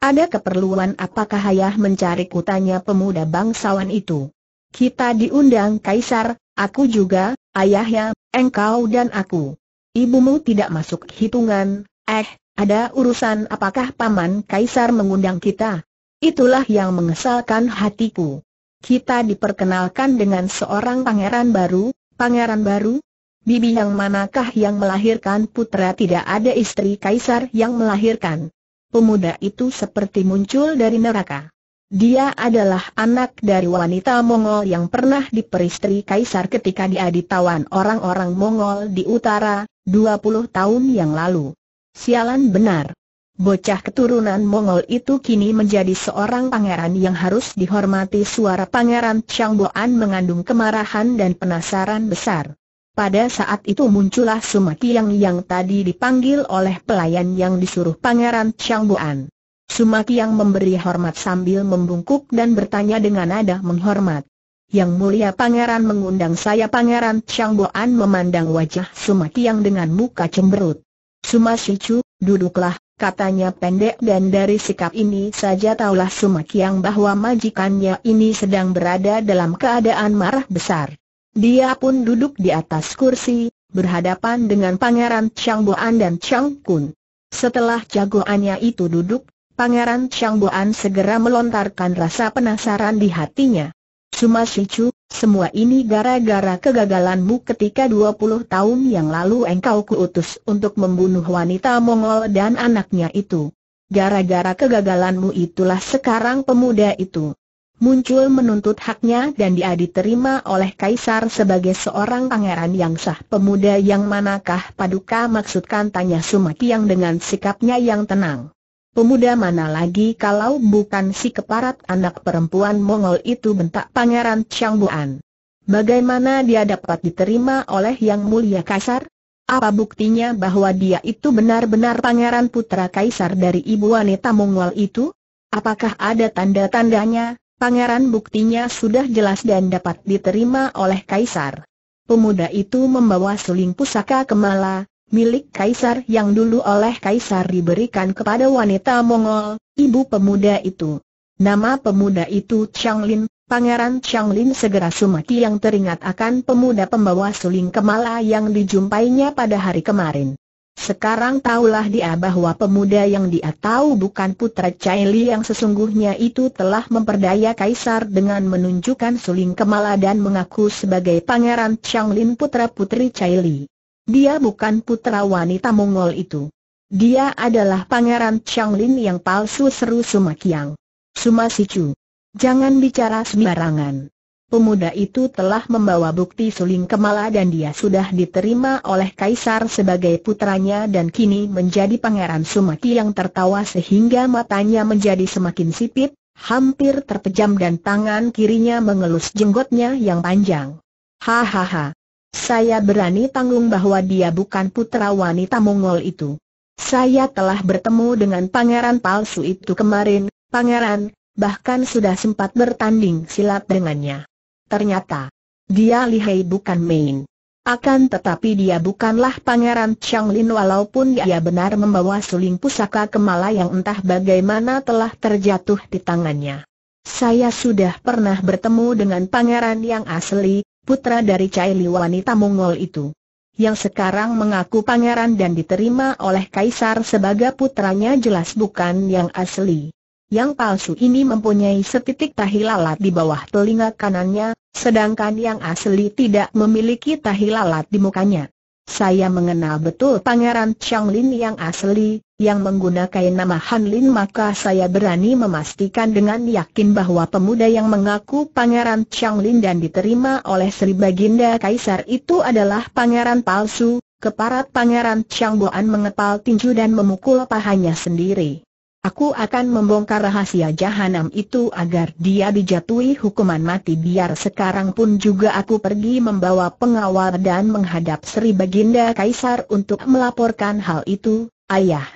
Ada keperluan apakah ayah mencari kutanya pemuda bangsawan itu? Kita diundang kaisar, aku juga, ayahnya, engkau dan aku. Ibumu tidak masuk hitungan, eh, ada urusan apakah paman kaisar mengundang kita? Itulah yang mengesalkan hatiku. Kita diperkenalkan dengan seorang pangeran baru, pangeran baru, bibi yang manakah yang melahirkan putra tidak ada istri kaisar yang melahirkan. Pemuda itu seperti muncul dari neraka. Dia adalah anak dari wanita Mongol yang pernah diperistri kaisar ketika dia ditawan orang-orang Mongol di utara, 20 tahun yang lalu. Sialan benar. Bocah keturunan Mongol itu kini menjadi seorang pangeran yang harus dihormati suara pangeran Changboan mengandung kemarahan dan penasaran besar. Pada saat itu muncullah Sumakiang yang tadi dipanggil oleh pelayan yang disuruh Pangeran Changbuan. Sumakiang memberi hormat sambil membungkuk dan bertanya dengan nada menghormat. Yang mulia pangeran mengundang saya pangeran Changboan memandang wajah Sumakiang dengan muka cemberut. Sumasicu, duduklah, katanya pendek dan dari sikap ini saja taulah Sumakiang bahwa majikannya ini sedang berada dalam keadaan marah besar. Dia pun duduk di atas kursi, berhadapan dengan Pangeran Chang Boan dan Chang Kun. Setelah jagoannya itu duduk, Pangeran Chang Boan segera melontarkan rasa penasaran di hatinya. Suma Shichu, semua ini gara-gara kegagalanmu ketika 20 tahun yang lalu engkau kuutus untuk membunuh wanita Mongol dan anaknya itu. Gara-gara kegagalanmu itulah sekarang pemuda itu muncul menuntut haknya dan dia diterima oleh kaisar sebagai seorang pangeran yang sah pemuda yang manakah paduka maksudkan tanya Sumaki yang dengan sikapnya yang tenang. Pemuda mana lagi kalau bukan si keparat anak perempuan Mongol itu bentak pangeran Changbuan. Bagaimana dia dapat diterima oleh yang mulia kaisar? Apa buktinya bahwa dia itu benar-benar pangeran putra kaisar dari ibu wanita Mongol itu? Apakah ada tanda-tandanya? Pangeran buktinya sudah jelas dan dapat diterima oleh Kaisar. Pemuda itu membawa suling pusaka Kemala, milik Kaisar yang dulu oleh Kaisar diberikan kepada wanita Mongol, ibu pemuda itu. Nama pemuda itu Chang Lin, Pangeran Chang Lin segera sumaki yang teringat akan pemuda pembawa suling kemala yang dijumpainya pada hari kemarin. Sekarang tahulah dia bahwa pemuda yang dia tahu bukan putra Cai Li yang sesungguhnya itu telah memperdaya kaisar dengan menunjukkan suling kemala dan mengaku sebagai pangeran Changlin putra-putri Cai Li. Dia bukan putra wanita Mongol itu. Dia adalah pangeran Changlin yang palsu seru Sumakiang. Sumasicu. Jangan bicara sembarangan pemuda itu telah membawa bukti suling kemala dan dia sudah diterima oleh kaisar sebagai putranya dan kini menjadi pangeran Sumaki yang tertawa sehingga matanya menjadi semakin sipit, hampir terpejam dan tangan kirinya mengelus jenggotnya yang panjang. Hahaha. Saya berani tanggung bahwa dia bukan putra wanita Mongol itu. Saya telah bertemu dengan pangeran palsu itu kemarin, pangeran, bahkan sudah sempat bertanding silat dengannya. Ternyata, dia lihai bukan main. Akan tetapi dia bukanlah pangeran Chang Lin walaupun dia benar membawa suling pusaka kemala yang entah bagaimana telah terjatuh di tangannya. Saya sudah pernah bertemu dengan pangeran yang asli, putra dari Li wanita Mongol itu. Yang sekarang mengaku pangeran dan diterima oleh kaisar sebagai putranya jelas bukan yang asli. Yang palsu ini mempunyai setitik tahi lalat di bawah telinga kanannya, Sedangkan yang asli tidak memiliki tahi lalat di mukanya. Saya mengenal betul Pangeran Chang Lin yang asli, yang menggunakan nama Han Lin maka saya berani memastikan dengan yakin bahwa pemuda yang mengaku Pangeran Chang Lin dan diterima oleh Sri Baginda Kaisar itu adalah pangeran palsu, keparat Pangeran Chang Boan mengepal tinju dan memukul pahanya sendiri. Aku akan membongkar rahasia jahanam itu agar dia dijatuhi hukuman mati biar sekarang pun juga aku pergi membawa pengawal dan menghadap Sri Baginda Kaisar untuk melaporkan hal itu, ayah.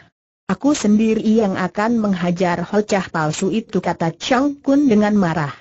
Aku sendiri yang akan menghajar hocah palsu itu kata Chang Kun dengan marah.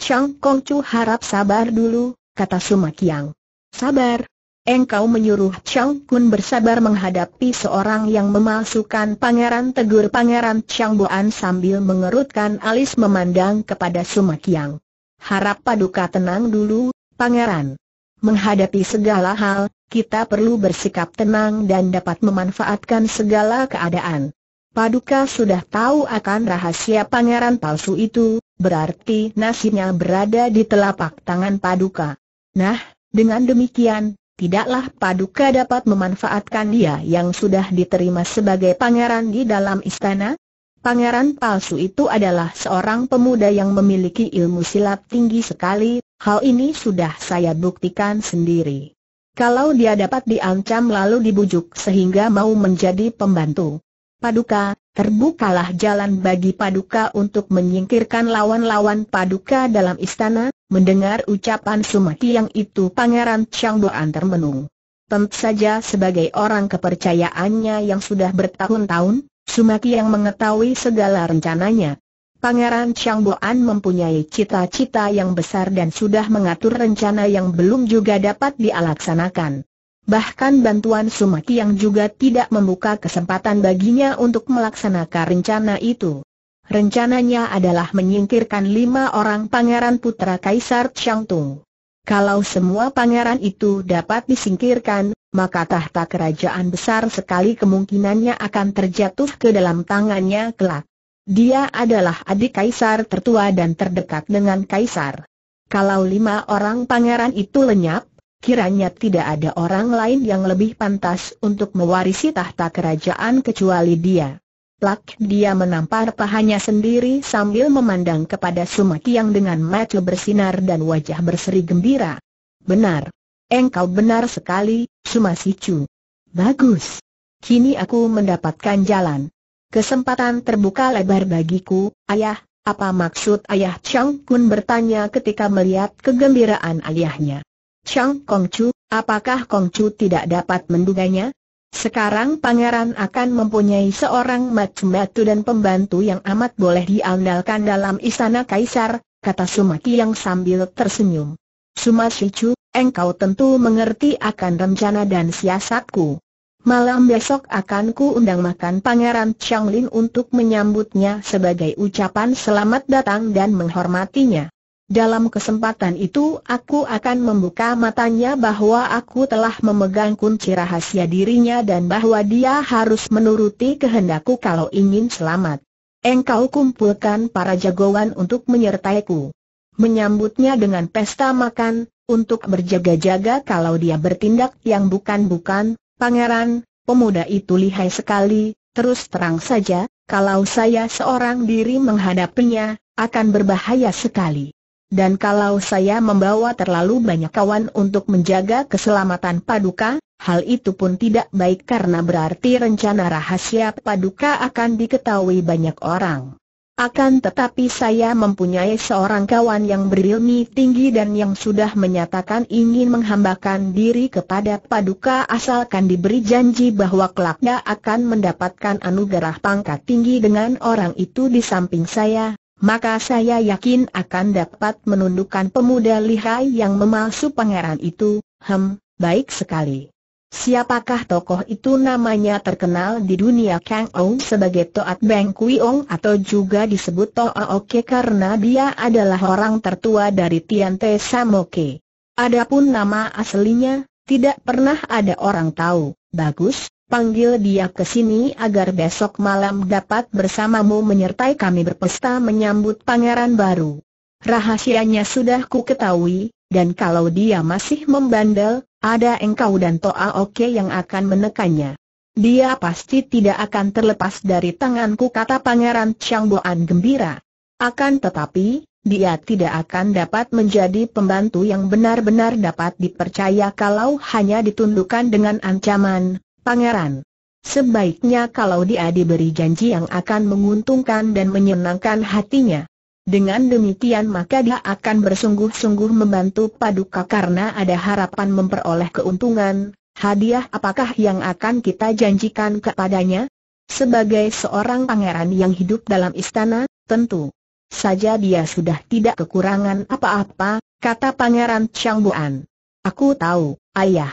Chang Kong Chu harap sabar dulu, kata Sumakiang. Sabar, Engkau menyuruh Chang Kun bersabar menghadapi seorang yang memalsukan pangeran tegur pangeran Chang Boan sambil mengerutkan alis memandang kepada Sumakyang. Harap paduka tenang dulu, pangeran. Menghadapi segala hal, kita perlu bersikap tenang dan dapat memanfaatkan segala keadaan. Paduka sudah tahu akan rahasia pangeran palsu itu, berarti nasibnya berada di telapak tangan Paduka. Nah, dengan demikian, tidaklah Paduka dapat memanfaatkan dia yang sudah diterima sebagai pangeran di dalam istana? Pangeran palsu itu adalah seorang pemuda yang memiliki ilmu silat tinggi sekali, hal ini sudah saya buktikan sendiri. Kalau dia dapat diancam lalu dibujuk sehingga mau menjadi pembantu. Paduka, terbukalah jalan bagi Paduka untuk menyingkirkan lawan-lawan Paduka dalam istana, Mendengar ucapan Sumati yang itu Pangeran Chiang Boan termenung. Tentu saja sebagai orang kepercayaannya yang sudah bertahun-tahun, Sumati yang mengetahui segala rencananya. Pangeran Chiang Boan mempunyai cita-cita yang besar dan sudah mengatur rencana yang belum juga dapat dialaksanakan. Bahkan bantuan Sumati yang juga tidak membuka kesempatan baginya untuk melaksanakan rencana itu rencananya adalah menyingkirkan lima orang pangeran putra Kaisar Changtung. Kalau semua pangeran itu dapat disingkirkan, maka tahta kerajaan besar sekali kemungkinannya akan terjatuh ke dalam tangannya kelak. Dia adalah adik kaisar tertua dan terdekat dengan kaisar. Kalau lima orang pangeran itu lenyap, kiranya tidak ada orang lain yang lebih pantas untuk mewarisi tahta kerajaan kecuali dia. Plak dia menampar pahanya sendiri sambil memandang kepada yang dengan mata bersinar dan wajah berseri gembira. Benar. Engkau benar sekali, Sumasicu. Bagus. Kini aku mendapatkan jalan. Kesempatan terbuka lebar bagiku, ayah, apa maksud ayah Chang Kun bertanya ketika melihat kegembiraan ayahnya. Chang Kongcu, apakah Kongcu tidak dapat menduganya? Sekarang pangeran akan mempunyai seorang macematu dan pembantu yang amat boleh diandalkan dalam istana kaisar, kata Sumaki yang sambil tersenyum. Sumashichu, engkau tentu mengerti akan rencana dan siasatku. Malam besok akan ku undang makan pangeran Changlin untuk menyambutnya sebagai ucapan selamat datang dan menghormatinya. Dalam kesempatan itu aku akan membuka matanya bahwa aku telah memegang kunci rahasia dirinya dan bahwa dia harus menuruti kehendakku kalau ingin selamat. Engkau kumpulkan para jagoan untuk menyertaiku. Menyambutnya dengan pesta makan, untuk berjaga-jaga kalau dia bertindak yang bukan-bukan, pangeran, pemuda itu lihai sekali, terus terang saja, kalau saya seorang diri menghadapinya, akan berbahaya sekali. Dan kalau saya membawa terlalu banyak kawan untuk menjaga keselamatan Paduka, hal itu pun tidak baik karena berarti rencana rahasia Paduka akan diketahui banyak orang. Akan tetapi saya mempunyai seorang kawan yang berilmi tinggi dan yang sudah menyatakan ingin menghambakan diri kepada Paduka asalkan diberi janji bahwa kelaknya akan mendapatkan anugerah pangkat tinggi dengan orang itu di samping saya, maka saya yakin akan dapat menundukkan pemuda lihai yang memalsu pangeran itu, hem, baik sekali. Siapakah tokoh itu namanya terkenal di dunia Kang Ong sebagai Toat Beng Kui Ong atau juga disebut Toa Oke karena dia adalah orang tertua dari Tian Te Samoke. Adapun nama aslinya, tidak pernah ada orang tahu. Bagus, panggil dia ke sini agar besok malam dapat bersamamu menyertai kami berpesta menyambut pangeran baru. Rahasianya sudah ku ketahui, dan kalau dia masih membandel, ada engkau dan Toa Oke yang akan menekannya. Dia pasti tidak akan terlepas dari tanganku kata Pangeran Boan gembira. Akan tetapi, dia tidak akan dapat menjadi pembantu yang benar-benar dapat dipercaya kalau hanya ditundukkan dengan ancaman, Pangeran. Sebaiknya kalau dia diberi janji yang akan menguntungkan dan menyenangkan hatinya. Dengan demikian maka dia akan bersungguh-sungguh membantu Paduka karena ada harapan memperoleh keuntungan, hadiah apakah yang akan kita janjikan kepadanya? Sebagai seorang pangeran yang hidup dalam istana, tentu saja dia sudah tidak kekurangan apa-apa, kata Pangeran Buan. Aku tahu, ayah.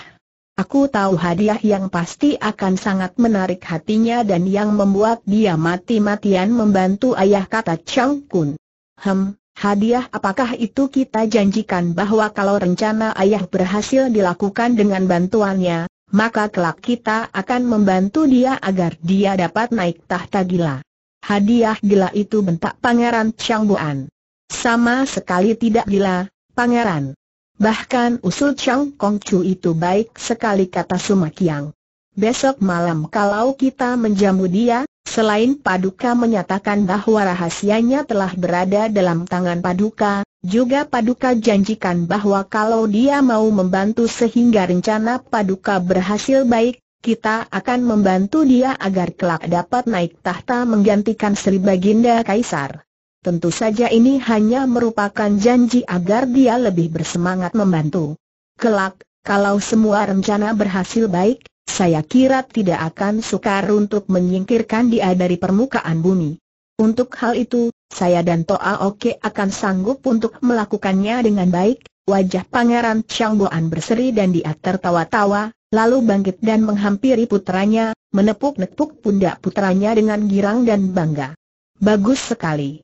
Aku tahu hadiah yang pasti akan sangat menarik hatinya dan yang membuat dia mati-matian membantu ayah kata Chang Kun. Hem, hadiah apakah itu kita janjikan bahwa kalau rencana ayah berhasil dilakukan dengan bantuannya, maka kelak kita akan membantu dia agar dia dapat naik tahta gila. Hadiah gila itu bentak Pangeran Chang Buan. Sama sekali tidak gila, Pangeran. Bahkan usul Chang Kong Chu itu baik sekali kata Sumakiang. Besok malam kalau kita menjamu dia, selain Paduka menyatakan bahwa rahasianya telah berada dalam tangan Paduka, juga Paduka janjikan bahwa kalau dia mau membantu sehingga rencana Paduka berhasil baik, kita akan membantu dia agar kelak dapat naik tahta menggantikan Sri Baginda Kaisar. Tentu saja ini hanya merupakan janji agar dia lebih bersemangat membantu. Kelak, kalau semua rencana berhasil baik, saya kira tidak akan sukar untuk menyingkirkan dia dari permukaan bumi. Untuk hal itu, saya dan Toa Oke akan sanggup untuk melakukannya dengan baik. Wajah Pangeran Changboan berseri dan dia tertawa-tawa, lalu bangkit dan menghampiri putranya, menepuk-nepuk pundak putranya dengan girang dan bangga. Bagus sekali.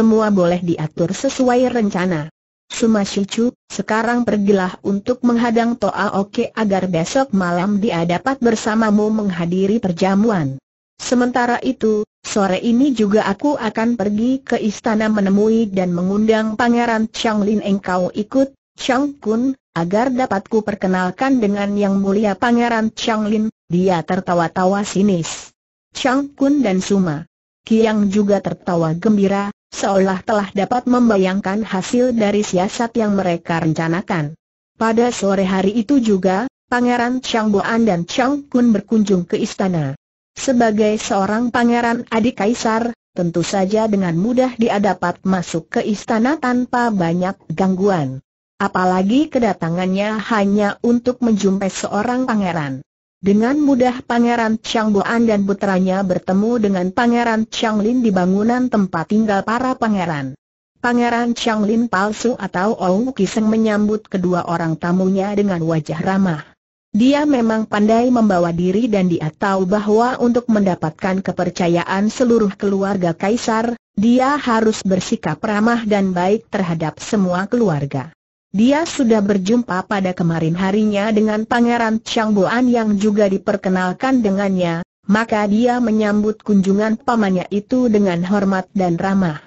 Semua boleh diatur sesuai rencana. Suma Shichu, sekarang pergilah untuk menghadang Toa Oke agar besok malam dia dapat bersamamu menghadiri perjamuan. Sementara itu, sore ini juga aku akan pergi ke istana menemui dan mengundang Pangeran Chang Lin engkau ikut, Chang Kun, agar dapatku perkenalkan dengan yang mulia Pangeran Chang Lin, dia tertawa-tawa sinis. Chang Kun dan Suma Kiang juga tertawa gembira, seolah telah dapat membayangkan hasil dari siasat yang mereka rencanakan. Pada sore hari itu juga, Pangeran Chang Boan dan Chang Kun berkunjung ke istana. Sebagai seorang pangeran adik kaisar, tentu saja dengan mudah dia dapat masuk ke istana tanpa banyak gangguan. Apalagi kedatangannya hanya untuk menjumpai seorang pangeran. Dengan mudah Pangeran Chang Boan dan putranya bertemu dengan Pangeran Chang Lin di bangunan tempat tinggal para pangeran. Pangeran Chang Lin palsu atau Ong Kiseng menyambut kedua orang tamunya dengan wajah ramah. Dia memang pandai membawa diri dan dia tahu bahwa untuk mendapatkan kepercayaan seluruh keluarga kaisar, dia harus bersikap ramah dan baik terhadap semua keluarga. Dia sudah berjumpa pada kemarin harinya dengan Pangeran Chang Changboan yang juga diperkenalkan dengannya, maka dia menyambut kunjungan pamannya itu dengan hormat dan ramah.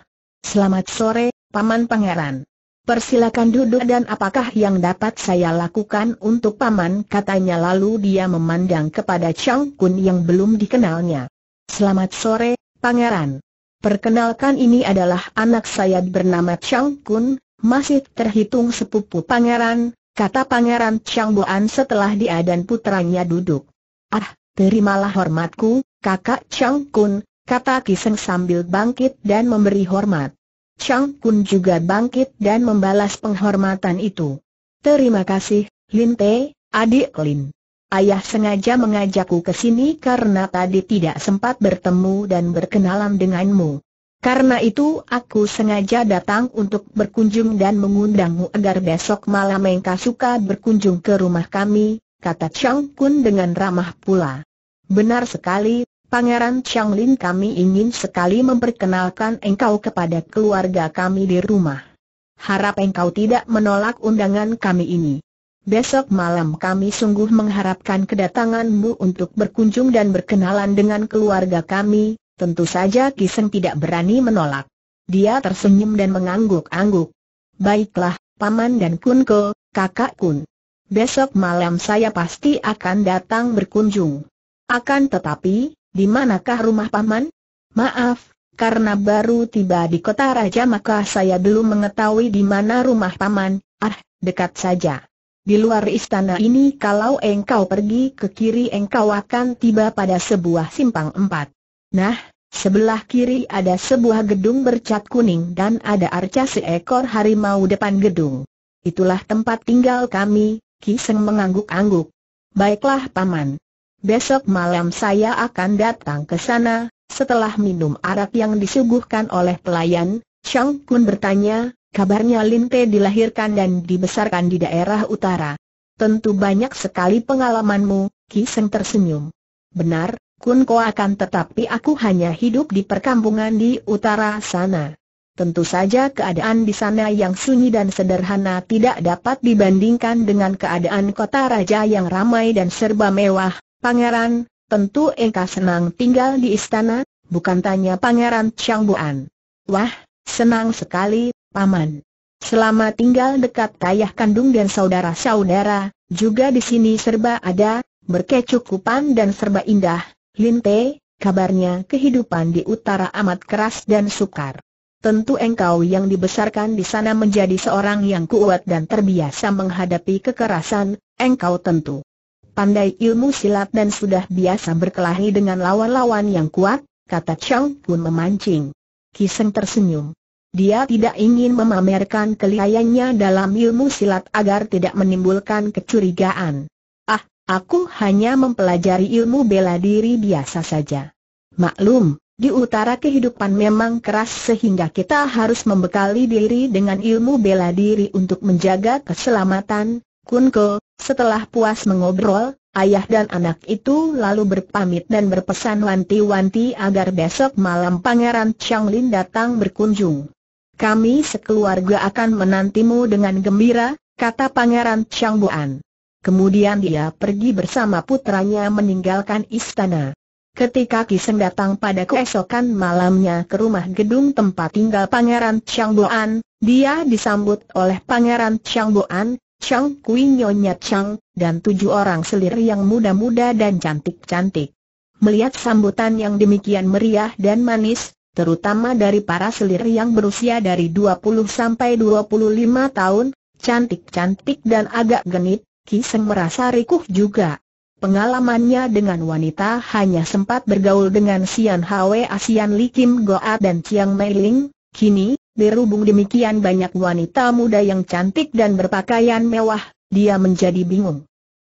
Selamat sore, Paman Pangeran. Persilakan duduk dan apakah yang dapat saya lakukan untuk Paman katanya lalu dia memandang kepada Chang Kun yang belum dikenalnya. Selamat sore, Pangeran. Perkenalkan ini adalah anak saya bernama Chang Kun, masih terhitung sepupu pangeran, kata pangeran Chang Boan setelah dia dan putranya duduk. Ah, terimalah hormatku, kakak Chang Kun, kata Kiseng sambil bangkit dan memberi hormat. Chang Kun juga bangkit dan membalas penghormatan itu. Terima kasih, Lin Te, adik Lin. Ayah sengaja mengajakku ke sini karena tadi tidak sempat bertemu dan berkenalan denganmu. Karena itu aku sengaja datang untuk berkunjung dan mengundangmu agar besok malam engkau suka berkunjung ke rumah kami, kata Chang Kun dengan ramah pula. Benar sekali, Pangeran Chang Lin kami ingin sekali memperkenalkan engkau kepada keluarga kami di rumah. Harap engkau tidak menolak undangan kami ini. Besok malam kami sungguh mengharapkan kedatanganmu untuk berkunjung dan berkenalan dengan keluarga kami, Tentu saja Kiseng tidak berani menolak. Dia tersenyum dan mengangguk-angguk. Baiklah, Paman dan Kunko, Kakak Kun. Besok malam saya pasti akan datang berkunjung. Akan tetapi, di manakah rumah Paman? Maaf, karena baru tiba di kota raja maka saya belum mengetahui di mana rumah Paman, ah, dekat saja. Di luar istana ini kalau engkau pergi ke kiri engkau akan tiba pada sebuah simpang empat. Nah, sebelah kiri ada sebuah gedung bercat kuning dan ada arca seekor harimau depan gedung. Itulah tempat tinggal kami, Kiseng mengangguk-angguk. Baiklah Paman. Besok malam saya akan datang ke sana, setelah minum arak yang disuguhkan oleh pelayan, Shang Kun bertanya, kabarnya Lin Te dilahirkan dan dibesarkan di daerah utara. Tentu banyak sekali pengalamanmu, Kiseng tersenyum. Benar, Kun Ko akan tetapi aku hanya hidup di perkampungan di utara sana. Tentu saja keadaan di sana yang sunyi dan sederhana tidak dapat dibandingkan dengan keadaan kota raja yang ramai dan serba mewah. Pangeran, tentu engkau senang tinggal di istana, bukan tanya Pangeran Buan. Wah, senang sekali, Paman. Selama tinggal dekat ayah kandung dan saudara-saudara, juga di sini serba ada, berkecukupan dan serba indah Linte, kabarnya kehidupan di utara amat keras dan sukar. Tentu engkau yang dibesarkan di sana menjadi seorang yang kuat dan terbiasa menghadapi kekerasan, engkau tentu pandai ilmu silat dan sudah biasa berkelahi dengan lawan-lawan yang kuat, kata Chang pun memancing. Kiseng tersenyum. Dia tidak ingin memamerkan kelihayannya dalam ilmu silat agar tidak menimbulkan kecurigaan. Aku hanya mempelajari ilmu bela diri biasa saja. Maklum, di utara kehidupan memang keras sehingga kita harus membekali diri dengan ilmu bela diri untuk menjaga keselamatan. Kunko, setelah puas mengobrol, ayah dan anak itu lalu berpamit dan berpesan wanti-wanti agar besok malam Pangeran Changlin datang berkunjung. Kami sekeluarga akan menantimu dengan gembira, kata Pangeran Changbuan. Kemudian dia pergi bersama putranya meninggalkan istana. Ketika Kiseng datang pada keesokan malamnya ke rumah gedung tempat tinggal Pangeran Changboan, dia disambut oleh Pangeran Changboan, Chang Kui Nyonya Chang, dan tujuh orang selir yang muda-muda dan cantik-cantik. Melihat sambutan yang demikian meriah dan manis, terutama dari para selir yang berusia dari 20 sampai 25 tahun, cantik-cantik dan agak genit, Kiseng merasa rikuh juga. Pengalamannya dengan wanita hanya sempat bergaul dengan Sian Hwe Asian Li Kim Goa dan Chiang Mei Ling, kini, dirubung demikian banyak wanita muda yang cantik dan berpakaian mewah, dia menjadi bingung.